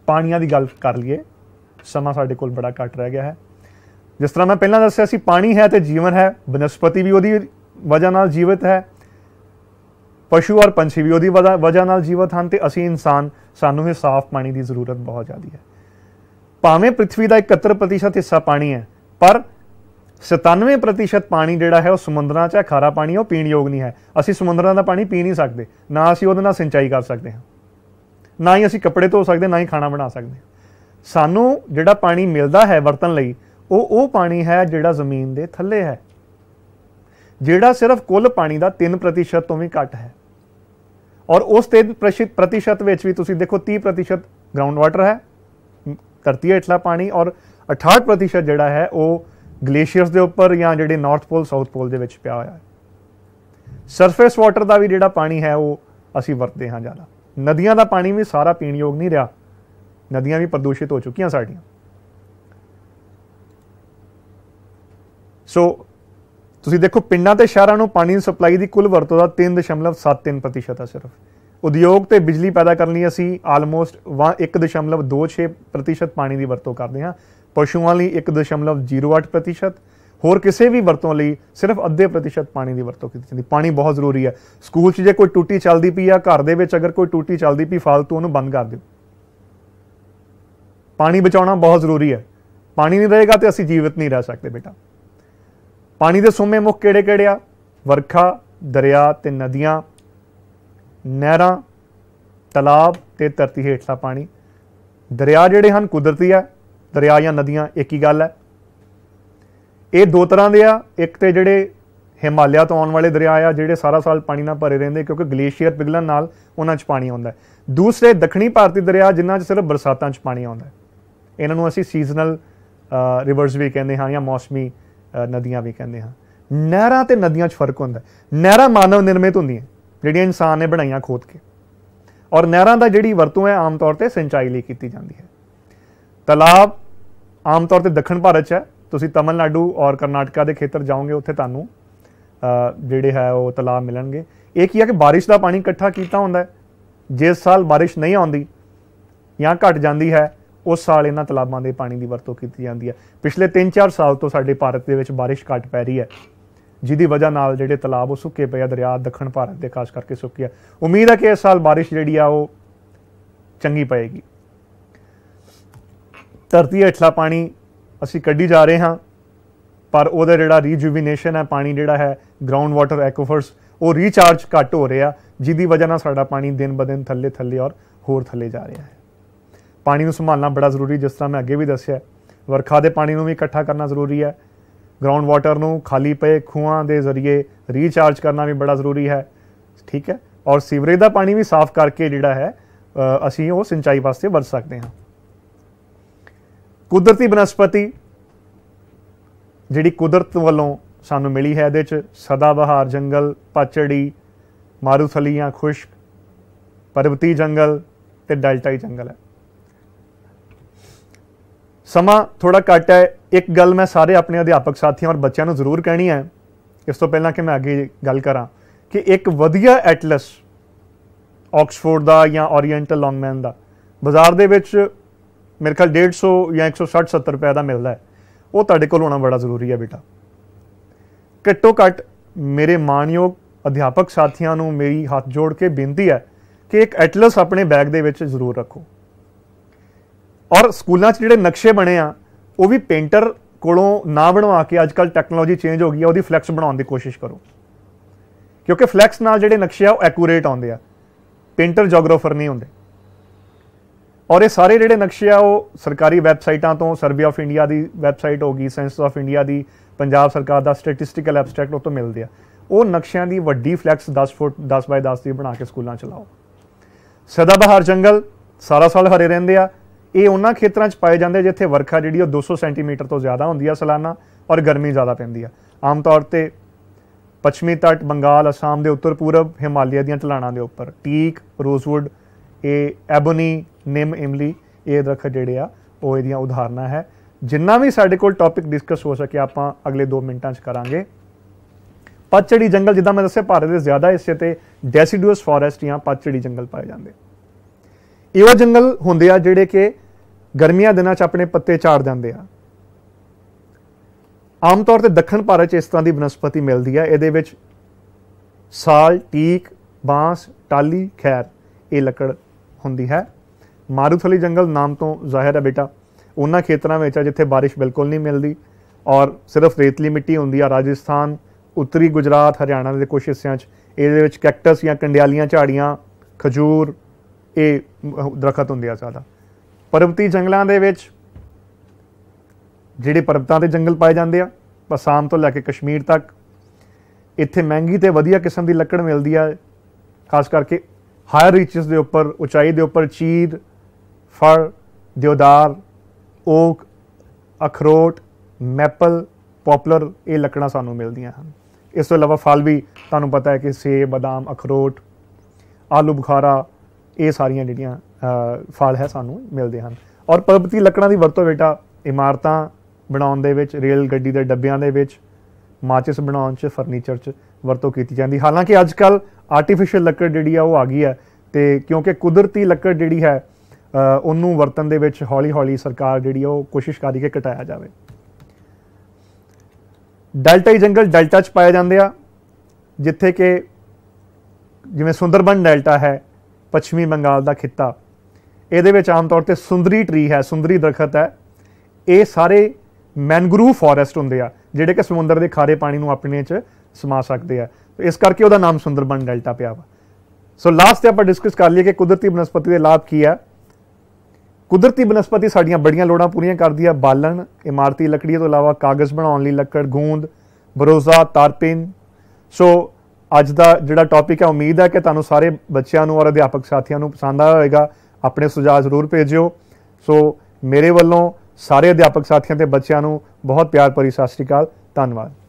ਪਾਣੀਆਂ ਦੀ ਗੱਲ ਕਰ ਲਈਏ ਸਮਾਂ ਸਾਡੇ ਕੋਲ ਬੜਾ ਘੱਟ ਰਹਿ ਗਿਆ ਹੈ ਜਿਸ ਤਰ੍ਹਾਂ ਮੈਂ ਪਹਿਲਾਂ ਦੱਸਿਆ ਸੀ ਪਾਣੀ ਹੈ ਤੇ ਜੀਵਨ ਹੈ ਬਨਸਪਤੀ ਵੀ ਉਹਦੀ ਵਜ੍ਹਾ ਨਾਲ ਜੀਵਤ ਹੈ ਪਸ਼ੂ ਔਰ ਪੰਛੀ ਵੀ ਉਹਦੀ ਵਜ੍ਹਾ ਨਾਲ ਜੀਵਤ ਹਨ ਤੇ ਅਸੀਂ ਇਨਸਾਨ ਸਾਨੂੰ ਵੀ ਸਾਫ਼ ਪਾਣੀ ਦੀ ਜ਼ਰੂਰਤ ਬਹੁਤ ਜ਼ਿਆਦੀ ਹੈ ਭਾਵੇਂ ਪ੍ਰithvi ਦਾ 71% ਹਿੱਸਾ ਪਾਣੀ ਹੈ ਪਰ 97% ਪਾਣੀ ਜਿਹੜਾ ਹੈ ਉਹ ਸਮੁੰਦਰਾਂ 'ਚ ਹੈ ਖਾਰਾ ਪਾਣੀ ਉਹ ਪੀਣ ਯੋਗ ਨਹੀਂ ਹੈ ਅਸੀਂ ਸਮੁੰਦਰਾਂ ਦਾ ਪਾਣੀ ਪੀ ਨਹੀਂ ਸਕਦੇ ਨਾ ਅਸੀਂ ਉਹਦੇ ਨਾਲ ਸਿੰਚਾਈ ਕਰ ਸਕਦੇ ਹਾਂ ਨਾ ਹੀ ਅਸੀਂ ਕੱਪੜੇ ਧੋ ਸਕਦੇ ਨਾ ਹੀ ਖਾਣਾ ਬਣਾ ਸਕਦੇ ਸਾਨੂੰ ਜਿਹੜਾ ਪਾਣੀ ਮਿਲਦਾ ਹੈ ਵਰਤਣ ਲਈ ਉਹ ਉਹ ਪਾਣੀ ਹੈ ਜਿਹੜਾ ਜ਼ਮੀਨ ਦੇ ਥੱਲੇ ਹੈ ਜਿਹੜਾ ਸਿਰਫ ਕੁੱਲ ਪਾਣੀ ਦਾ 3% ਤੋਂ ਵੀ ਘੱਟ ਹੈ ਔਰ ਉਸ 3% ਵਿੱਚ ਵੀ ਤੁਸੀਂ ਦੇਖੋ 30% ਗਰਾਊਂਡ ਵਾਟਰ ਹੈ ਧਰਤੀ ਹੇਠਲਾ ਪਾਣੀ ਔਰ 68% ਜਿਹੜਾ ਹੈ ਉਹ ਗਲੇਸ਼ੀਅਰਸ ਦੇ ਉੱਪਰ ਜਾਂ ਜਿਹੜੇ ਨਾਰਥ ਪੋਲ ਸਾਊਥ ਪੋਲ ਦੇ ਵਿੱਚ ਪਿਆ ਹੋਇਆ ਹੈ ਸਰਫੇਸ ਵਾਟਰ ਦਾ ਵੀ ਜਿਹੜਾ ਪਾਣੀ ਹੈ ਉਹ ਅਸੀਂ ਵਰਤਦੇ ਹਾਂ ਜ਼ਿਆਦਾ ਨਦੀਆਂ ਦਾ ਪਾਣੀ ਵੀ ਸਾਰਾ ਪੀਣ ਯੋਗ ਨਹੀਂ ਰਿਹਾ ਨਦੀਆਂ ਵੀ ਪ੍ਰਦੂਸ਼ਿਤ ਹੋ ਚੁੱਕੀਆਂ ਸਾਡੀਆਂ ਸੋ ਤੁਸੀਂ ਦੇਖੋ ਪਿੰਡਾਂ ਤੇ ਸ਼ਹਿਰਾਂ ਨੂੰ ਪਾਣੀ ਦੀ ਸਪਲਾਈ ਦੀ ਕੁੱਲ ਵਰਤੋਂ ਦਾ 3.73% ਆ ਸਿਰਫ ਉਦਯੋਗ ਤੇ ਬਿਜਲੀ ਪੈਦਾ ਕਰਨ ਲਈ ਅਸੀਂ ਆਲਮੋਸਟ 1.26% ਪਾਣੀ ਦੀ ਵਰਤੋਂ ਕਰਦੇ ਹਾਂ ਪਸ਼ੂਆਂ ਲਈ 1.08% ਹੋਰ ਕਿਸੇ ਵੀ ਵਰਤੋਂ ਲਈ ਸਿਰਫ ਅੱਧੇ ਪ੍ਰਤੀਸ਼ਤ ਪਾਣੀ ਦੀ ਵਰਤੋਂ ਕੀਤੀ ਜਾਂਦੀ ਪਾਣੀ ਬਹੁਤ ਜ਼ਰੂਰੀ ਹੈ ਸਕੂਲ 'ਚ ਜੇ ਕੋਈ ਟੂਟੀ ਚੱਲਦੀ ਪਈ ਆ ਘਰ ਦੇ ਵਿੱਚ ਅਗਰ ਕੋਈ ਟੂਟੀ ਚੱਲਦੀ ਪਈ ਫालतू ਉਹਨੂੰ ਬੰਦ ਕਰ ਦਿਓ ਪਾਣੀ ਬਚਾਉਣਾ ਬਹੁਤ ਜ਼ਰੂਰੀ ਹੈ ਪਾਣੀ ਨਹੀਂ ਰਹੇਗਾ ਤੇ ਅਸੀਂ ਜੀਵਤ ਨਹੀਂ ਰਹਿ ਸਕਦੇ ਬੇਟਾ ਪਾਣੀ ਦੇ ਸੋਮੇ ਮੁੱਖ ਕਿਹੜੇ-ਕਿਹੜੇ ਆ ਵਰਖਾ ਦਰਿਆ ਤੇ ਨਦੀਆਂ ਨਹਿਰਾਂ ਤਲਾਬ ਤੇ ਧਰਤੀ ਹੇਠਲਾ ਪਾਣੀ ਦਰਿਆ ਜਿਹੜੇ ਹਨ ਕੁਦਰਤੀ ਆ ਦਰਿਆ ਜਾਂ ਨਦੀਆਂ ਇੱਕ ਹੀ ਗੱਲ ਹੈ ਇਹ ਦੋ ਤਰ੍ਹਾਂ ਦੇ ਆ ਇੱਕ ਤੇ ਜਿਹੜੇ ਹਿਮਾਲਿਆ ਤੋਂ ਆਉਣ ਵਾਲੇ ਦਰਿਆ ਆ ਜਿਹੜੇ ਸਾਰਾ ਸਾਲ ਪਾਣੀ ਨਾਲ ਭਰੇ ਰਹਿੰਦੇ ਕਿਉਂਕਿ ਗਲੇਸ਼ੀਅਰ ਪਿਘਲਣ ਨਾਲ ਉਹਨਾਂ 'ਚ ਪਾਣੀ ਆਉਂਦਾ ਦੂਸਰੇ ਦੱਖਣੀ ਭਾਰਤੀ ਦਰਿਆ ਜਿਨ੍ਹਾਂ 'ਚ ਸਿਰਫ ਬਰਸਾਤਾਂ 'ਚ ਪਾਣੀ ਆਉਂਦਾ ਇਹਨਾਂ ਨੂੰ ਅਸੀਂ ਸੀਜ਼ਨਲ ਰਿਵਰਸ ਵੀ ਕਹਿੰਦੇ ਹਾਂ ਜਾਂ ਮੌਸਮੀ ਨਦੀਆਂ ਵੀ ਕਹਿੰਦੇ ਹਾਂ ਨਹਿਰਾਂ ਤੇ ਨਦੀਆਂ 'ਚ ਫਰਕ ਹੁੰਦਾ ਨਹਿਰਾਂ ਮਾਨਵ ਨਿਰਮਿਤ ਹੁੰਦੀਆਂ ਜਿਹੜੀਆਂ ਇਨਸਾਨ ਨੇ ਬਣਾਈਆਂ ਖੋਦ ਕੇ ਔਰ ਨਹਿਰਾਂ ਦਾ ਜਿਹੜੀ ਵਰਤੋਂ ਹੈ ਆਮ ਤੌਰ ਤੇ ਸਿੰਚਾਈ ਲਈ ਕੀਤੀ ਜਾਂਦੀ ਹੈ ਤਲਾਬ ਆਮ ਤੌਰ ਤੇ ਦੱਖਣ ਭਾਰਤ 'ਚ ਹੈ ਤੁਸੀਂ ਤਮਿਲਨਾਡੂ ਔਰ ਕਰਨਾਟਕਾ ਦੇ ਖੇਤਰ ਜਾਓਗੇ ਉੱਥੇ ਤੁਹਾਨੂੰ ਜਿਹੜੇ ਹੈ ਉਹ ਤਲਾਬ ਮਿਲਣਗੇ ਇਹ ਕੀ ਹੈ ਕਿ بارش ਦਾ ਪਾਣੀ ਇਕੱਠਾ ਕੀਤਾ ਹੁੰਦਾ ਹੈ ਜਿਸ ਸਾਲ بارش ਨਹੀਂ ਆਉਂਦੀ ਜਾਂ ਘਟ ਜਾਂਦੀ ਹੈ ਉਸ ਸਾਲ ਇਹਨਾਂ ਤਲਾਬਾਂ ਦੇ ਪਾਣੀ ਦੀ ਵਰਤੋਂ ਕੀਤੀ ਜਾਂਦੀ ਹੈ ਪਿਛਲੇ 3-4 ਸਾਲ ਤੋਂ ਸਾਡੇ ਭਾਰਤ ਦੇ ਵਿੱਚ بارش ਘਟ ਪੈ ਰਹੀ ਹੈ ਜਿਹਦੀ ਵਜ੍ਹਾ ਨਾਲ ਜਿਹੜੇ ਤਲਾਬ ਉਹ ਸੁੱਕੇ ਪਏ ਆ ਦਰਿਆ ਦੱਖਣ ਭਾਰਤ ਦੇ ਖਾਸ ਕਰਕੇ ਸੁੱਕੇ ਆ ਉਮੀਦ ਹੈ ਕਿ ਇਸ ਸਾਲ ਬਾਰਿਸ਼ ਜਿਹੜੀ ਆ ਉਹ ਚੰਗੀ ਪਏਗੀ ਧਰਤੀ ਹੇਠਲਾ ਪਾਣੀ ਅਸੀਂ ਕੱਢੀ ਜਾ ਰਹੇ ਹਾਂ ਪਰ ਉਹਦਾ ਜਿਹੜਾ ਰੀਜੂਵੀਨੇਸ਼ਨ ਹੈ ਪਾਣੀ ਜਿਹੜਾ ਹੈ ਗਰਾਊਂਡ ਵਾਟਰ ਐਕੁਫਰਸ ਉਹ ਰੀਚਾਰਜ ਘੱਟ ਹੋ ਰਿਹਾ ਜਿਹਦੀ ਵਜ੍ਹਾ ਨਾਲ ਸਾਡਾ ਪਾਣੀ ਦਿਨ ਬਦਨ ਥੱਲੇ ਥੱਲੇ ਔਰ ਹੋਰ ਥੱਲੇ ਜਾ ਰਿਹਾ ਹੈ ਪਾਣੀ ਨੂੰ ਸੰਭਾਲਣਾ ਬੜਾ ਜ਼ਰੂਰੀ ਜਿਸ ਤਰ੍ਹਾਂ ਮੈਂ ਅੱਗੇ ਵੀ ਦੱਸਿਆ ਵਰਖਾ ਦੇ ਪਾਣੀ ਨੂੰ ਵੀ ਇਕੱਠਾ ਕਰਨਾ ਜ਼ਰੂਰੀ ਹੈ ਗਰਾਊਂਡ ਵਾਟਰ ਨੂੰ ਖਾਲੀ ਪਏ ਖੂਹਾਂ ਦੇ ਜ਼ਰੀਏ ਰੀਚਾਰਜ ਕਰਨਾ ਵੀ ਬੜਾ ਜ਼ਰੂਰੀ ਹੈ ਠੀਕ ਹੈ ਔਰ ਸੀਵਰੇਜ ਦਾ ਪਾਣੀ ਵੀ ਸਾਫ਼ ਕਰਕੇ ਜਿਹੜਾ ਹੈ ਅਸੀਂ ਉਹ ਸਿੰਚਾਈ ਵਾਸਤੇ ਵਰਤ ਸਕਦੇ ਹਾਂ ਕੁਦਰਤੀ ਬਨਸਪਤੀ ਜਿਹੜੀ ਕੁਦਰਤ ਵੱਲੋਂ ਸਾਨੂੰ ਮਿਲੀ ਹੈ ਇਹਦੇ ਚ ਸਦਾਬਹਾਰ ਜੰਗਲ ਪਾਚੜੀ ਮਾਰੂਥਲੀਆਂ ਖੁਸ਼ਕ ਪਰਬਤੀ ਜੰਗਲ ਤੇ ਡੈਲਟਾਈ ਜੰਗਲ ਹੈ ਸਮਾਂ ਥੋੜਾ ਘੱਟ ਹੈ ਇੱਕ ਗੱਲ ਮੈਂ ਸਾਰੇ ਆਪਣੇ ਅਧਿਆਪਕ ਸਾਥੀਆਂ ਔਰ ਬੱਚਿਆਂ ਨੂੰ ਜ਼ਰੂਰ ਕਹਿਣੀ ਹੈ ਇਸ ਤੋਂ ਪਹਿਲਾਂ ਕਿ ਮੈਂ ਅੱਗੇ ਗੱਲ ਕਰਾਂ ਕਿ ਇੱਕ ਵਧੀਆ ਐਟਲਸ ਆਕਸਫੋਰਡ ਦਾ ਜਾਂ ਓਰੀਐਂਟਲ ਲੌਂਗਮੈਨ ਦਾ ਬਾਜ਼ਾਰ ਦੇ ਵਿੱਚ ਮੇਰੇ ਖਿਆਲ 150 ਜਾਂ 160 70 ਰੁਪਏ ਦਾ ਮਿਲਦਾ ਹੈ ਉਹ ਤੁਹਾਡੇ ਕੋਲ ਹੋਣਾ ਬੜਾ ਜ਼ਰੂਰੀ ਹੈ ਬੇਟਾ ਘੱਟੋ ਘੱਟ ਮੇਰੇ ਮਾਣਯੋਗ ਅਧਿਆਪਕ ਸਾਥੀਆਂ ਨੂੰ ਮੇਰੀ ਹੱਥ ਜੋੜ ਕੇ ਬੇਨਤੀ ਹੈ ਕਿ ਇੱਕ ਐਟਲਸ ਆਪਣੇ ਬੈਗ ਦੇ ਵਿੱਚ ਜ਼ਰੂਰ ਰੱਖੋ ਔਰ ਸਕੂਲਾਂ 'ਚ ਜਿਹੜੇ ਨਕਸ਼ੇ ਬਣੇ ਆ ਉਹ ਵੀ ਪੇਂਟਰ ਕੋਲੋਂ ਨਾ ਬਣਵਾ ਕੇ ਅੱਜ ਕੱਲ ਟੈਕਨੋਲੋਜੀ ਚੇਂਜ ਹੋ ਗਈ ਆ ਉਹਦੀ ਫਲੈਕਸ ਬਣਾਉਣ ਦੀ ਕੋਸ਼ਿਸ਼ ਕਰੋ ਕਿਉਂਕਿ ਫਲੈਕਸ ਨਾਲ ਜਿਹੜੇ ਨਕਸ਼ੇ ਆ ਉਹ ਐਕੂਰੇਟ ਆਉਂਦੇ ਆ ਪੇਂਟਰ ਜੀਓਗ੍ਰਾਫਰ ਨਹੀਂ ਹੁੰਦੇ ਔਰ ਇਹ ਸਾਰੇ ਜਿਹੜੇ ਨਕਸ਼ੇ ਆ ਉਹ ਸਰਕਾਰੀ ਵੈਬਸਾਈਟਾਂ ਤੋਂ ਸਰਵੇ ਆਫ ਇੰਡੀਆ ਦੀ ਵੈਬਸਾਈਟ ਹੋ ਗਈ ਸੈਂਸਸ ਆਫ ਇੰਡੀਆ ਦੀ ਪੰਜਾਬ ਸਰਕਾਰ ਦਾ ਸਟੈਟਿਸਟੀਕਲ ਐਬਸਟ੍ਰੈਕਟ ਉਹ ਤੋਂ ਮਿਲਦੇ ਆ ਉਹ ਨਕਸ਼ਿਆਂ ਦੀ ਵੱਡੀ ਫਲੈਕਸ 10 ਫੁੱਟ 10 ਬਾਈ 10 ਦੀ ਬਣਾ ਕੇ ਸਕੂਲਾਂ ਚ ਲਾਓ ਸਦਾ ਬਹਾਰ ਜੰਗਲ ਸਾਰਾ ਸਾਲ ਹਰੇ ਰਹਿੰਦੇ ਆ ਇਹ ਉਹਨਾਂ ਖੇਤਰਾਂ 'ਚ ਪਾਏ ਜਾਂਦੇ ਜਿੱਥੇ ਵਰਖਾ ਜਿਹੜੀ ਉਹ 200 ਸੈਂਟੀਮੀਟਰ ਤੋਂ ਜ਼ਿਆਦਾ ਹੁੰਦੀ ਆ ਸਾਲਾਨਾ ਔਰ ਗਰਮੀ ਜ਼ਿਆਦਾ ਪੈਂਦੀ ਆ ਆਮ ਤੌਰ ਤੇ ਪੱਛਮੀ ਤੱਟ ਬੰਗਾਲ ਅਸਾਮ ਦੇ ਉੱਤਰ ਪੂਰਬ ਹਿਮਾਲਿਆ ਦੀਆਂ ਢਲਾਣਾਂ ਦੇ ਉੱਪਰ ਟੀਕ ਰੋਜ਼ਵੁੱਡ ਇਹ ਐਬੋਨੀ ਨਿਮ ਇਮਲੀ ਇਹ ਦਰਖਤ ਜਿਹੜੇ ਆ ਉਹ ਇਹਦੀਆਂ ਉਦਾਹਰਨਾਂ ਹੈ ਜਿੰਨਾ ਵੀ ਸਾਡੇ ਕੋਲ ਟੌਪਿਕ ਡਿਸਕਸ ਹੋ ਸਕੇ ਆਪਾਂ ਅਗਲੇ 2 ਮਿੰਟਾਂ 'ਚ ਕਰਾਂਗੇ ਪੱਛੜੀ ਜੰਗਲ ਜਿੱਦਾਂ ਮੈਂ ਦੱਸਿਆ ਭਾਰਤ ਦੇ ਜ਼ਿਆਦਾ ਹਿੱਸੇ ਤੇ ਡੈਸੀਡਿਊਸ ਫੋਰੈਸਟ ਜਾਂ ਪੱਛੜੀ ਜੰਗਲ ਪਾਏ ਜਾਂਦੇ ਇਹੋ ਜੰਗਲ ਹੁੰਦੇ ਆ ਜਿਹੜੇ ਕਿ ਗਰਮੀਆਂ ਦਿਨਾਂ 'ਚ ਆਪਣੇ ਪੱਤੇ ਝਾੜ ਜਾਂਦੇ ਆ ਆਮ ਤੌਰ ਤੇ ਦੱਖਣ ਭਾਰਤ 'ਚ ਇਸ ਤਰ੍ਹਾਂ ਦੀ ਬਨਸਪਤੀ ਮਿਲਦੀ ਆ ਇਹਦੇ ਵਿੱਚ ਸਾਲ ਟੀਕ ਬਾਂਸ ਟਾਲੀ ਖੈਰ ਇਹ ਲੱਕੜ ਹੁੰਦੀ ਹੈ ਮਾਰੂਥਲੀ ਜੰਗਲ ਨਾਮ ਤੋਂ ਜ਼ਾਹਿਰ ਹੈ ਬੇਟਾ ਉਹਨਾਂ ਖੇਤਰਾਂ ਵਿੱਚ ਆ ਜਿੱਥੇ بارش ਬਿਲਕੁਲ ਨਹੀਂ ਮਿਲਦੀ ਔਰ ਸਿਰਫ ਰੇਤਲੀ ਮਿੱਟੀ ਹੁੰਦੀ ਆ ਰਾਜਸਥਾਨ ਉੱਤਰੀ ਗੁਜਰਾਤ ਹਰਿਆਣਾ ਦੇ ਕੁਝ ਹਿੱਸਿਆਂ 'ਚ ਇਹਦੇ ਵਿੱਚ ਕੈਕਟਸ ਜਾਂ ਕੰਡਿਆਲੀਆਂ ਝਾੜੀਆਂ ਖਜੂਰ ਇਹ ਦਰਖਤ ਹੁੰਦੇ ਆ ਜ਼ਿਆਦਾ ਪਰਬਤੀ ਜੰਗਲਾਂ ਦੇ ਵਿੱਚ ਜਿਹੜੇ ਪਰਬਤਾਂ ਤੇ ਜੰਗਲ ਪਾਏ ਜਾਂਦੇ ਆ ਪਸਾਮ ਤੋਂ ਲੈ ਕੇ ਕਸ਼ਮੀਰ ਤੱਕ ਇੱਥੇ ਮਹਿੰਗੀ ਤੇ ਵਧੀਆ ਕਿਸਮ ਦੀ ਲੱਕੜ ਮਿਲਦੀ ਆ ਖਾਸ ਕਰਕੇ ਹਾਇਰ ਰੀਚਸ ਦੇ ਉੱਪਰ ਉਚਾਈ ਦੇ ਉੱਪਰ ਚੀਰ ਫਰ ਦਿਉਦਾਰ ਓਕ ਅਖਰੋਟ ਮੈਪਲ ਪੋਪਲਰ ਇਹ ਲੱਕੜਾਂ ਸਾਨੂੰ ਮਿਲਦੀਆਂ ਹਨ ਇਸ ਤੋਂ ਇਲਾਵਾ ਫਲ ਵੀ ਤੁਹਾਨੂੰ ਪਤਾ ਹੈ ਕਿ ਸੇਬ ਬਾਦਾਮ ਅਖਰੋਟ ਆਲੂ ਬੁਖਾਰਾ ਇਹ ਸਾਰੀਆਂ ਜਿਹੜੀਆਂ ਫਲ ਹੈ ਸਾਨੂੰ ਮਿਲਦੇ ਹਨ ਔਰ ਪਰਬਤੀ ਲੱਕੜਾਂ ਦੀ ਵਰਤੋਂ ਬੇਟਾ ਇਮਾਰਤਾਂ ਬਣਾਉਣ ਦੇ ਵਿੱਚ ਰੇਲ ਗੱਡੀ ਦੇ ਡੱਬਿਆਂ ਦੇ ਵਿੱਚ ਮਾਚਿਸ ਬਣਾਉਣ 'ਚ ਫਰਨੀਚਰ 'ਚ ਵਰਤੋਂ ਕੀਤੀ ਜਾਂਦੀ ਹਾਲਾਂਕਿ ਅੱਜ ਕੱਲ ਆਰਟੀਫੀਸ਼ੀਅਲ ਲੱਕੜ ਜਿਹੜੀ ਆ ਉਹ ਆ ਗਈ ਹੈ ਤੇ ਕਿਉਂਕਿ ਕੁਦਰਤੀ ਲੱਕੜ ਜਿਹੜੀ ਹੈ ਉਹਨੂੰ ਵਰਤਨ ਦੇ ਵਿੱਚ ਹੌਲੀ-ਹੌਲੀ ਸਰਕਾਰ ਜਿਹੜੀ ਉਹ ਕੋਸ਼ਿਸ਼ ਕਰੀ ਕਿ ਘਟਾਇਆ ਜਾਵੇ ਡੈਲਟਾਈ ਜੰਗਲ ਡੈਲਟਾ 'ਚ ਪਾਇਆ ਜਾਂਦੇ ਆ ਜਿੱਥੇ ਕਿ ਜਿਵੇਂ ਸੁੰਦਰਬਨ ਡੈਲਟਾ ਹੈ ਪੱਛਮੀ ਬੰਗਾਲ ਦਾ ਖਿੱਤਾ ਇਹਦੇ ਵਿੱਚ ਆਮ ਤੌਰ ਤੇ ਸੁੰਦਰੀ ਟਰੀ ਹੈ ਸੁੰਦਰੀ ਦਰਖਤ ਹੈ ਇਹ ਸਾਰੇ ਮੈਂਗਰੂ ਫੋਰੈਸਟ ਹੁੰਦੇ ਆ ਜਿਹੜੇ ਕਿ ਸਮੁੰਦਰ ਦੇ ਖਾਰੇ ਪਾਣੀ ਨੂੰ ਆਪਣੇ 'ਚ ਸਮਾ ਸਕਦੇ ਆ ਇਸ ਕਰਕੇ ਉਹਦਾ ਨਾਮ ਸੁੰਦਰਬਨ ਡੈਲਟਾ ਪਿਆ ਵਾ ਸੋ ਲਾਸਟ ਤੇ ਆਪਾਂ ਡਿਸਕਸ ਕਰ ਲਈਏ ਕਿ ਕੁਦਰਤੀ ਬਨਸਪਤੀ ਦੇ ਲਾਭ ਕੀ ਆ ਕੁਦਰਤੀ ਬਨਸਪਤੀ ਸਾਡੀਆਂ ਬੜੀਆਂ ਲੋੜਾਂ ਪੂਰੀਆਂ ਕਰਦੀ ਆ ਬਾਲਣ ਇਮਾਰਤੀ ਲੱਕੜੀ ਤੋਂ ਇਲਾਵਾ ਕਾਗਜ਼ ਬਣਾਉਣ ਲਈ ਲੱਕੜ ਗੂੰਦ ਬਰੋਜ਼ਾ ਤਾਰਪਿਨ ਸੋ ਅੱਜ ਦਾ ਜਿਹੜਾ ਟੌਪਿਕ ਹੈ ਉਮੀਦ ਹੈ ਕਿ ਤੁਹਾਨੂੰ ਸਾਰੇ ਬੱਚਿਆਂ ਨੂੰ ਔਰ ਅਧਿਆਪਕ ਸਾਥੀਆਂ ਨੂੰ ਪਸੰਦ ਆਇਆ ਹੋਵੇਗਾ ਆਪਣੇ ਸੁਝਾਅ ਜ਼ਰੂਰ ਭੇਜਿਓ ਸੋ ਮੇਰੇ ਵੱਲੋਂ ਸਾਰੇ ਅਧਿਆਪਕ ਸਾਥੀਆਂ ਤੇ ਬੱਚਿਆਂ ਨੂੰ ਬਹੁਤ ਪਿਆਰ ਭਰੀ ਸਤਿ ਸ਼੍ਰੀ ਅਕਾਲ ਧੰਨਵਾਦ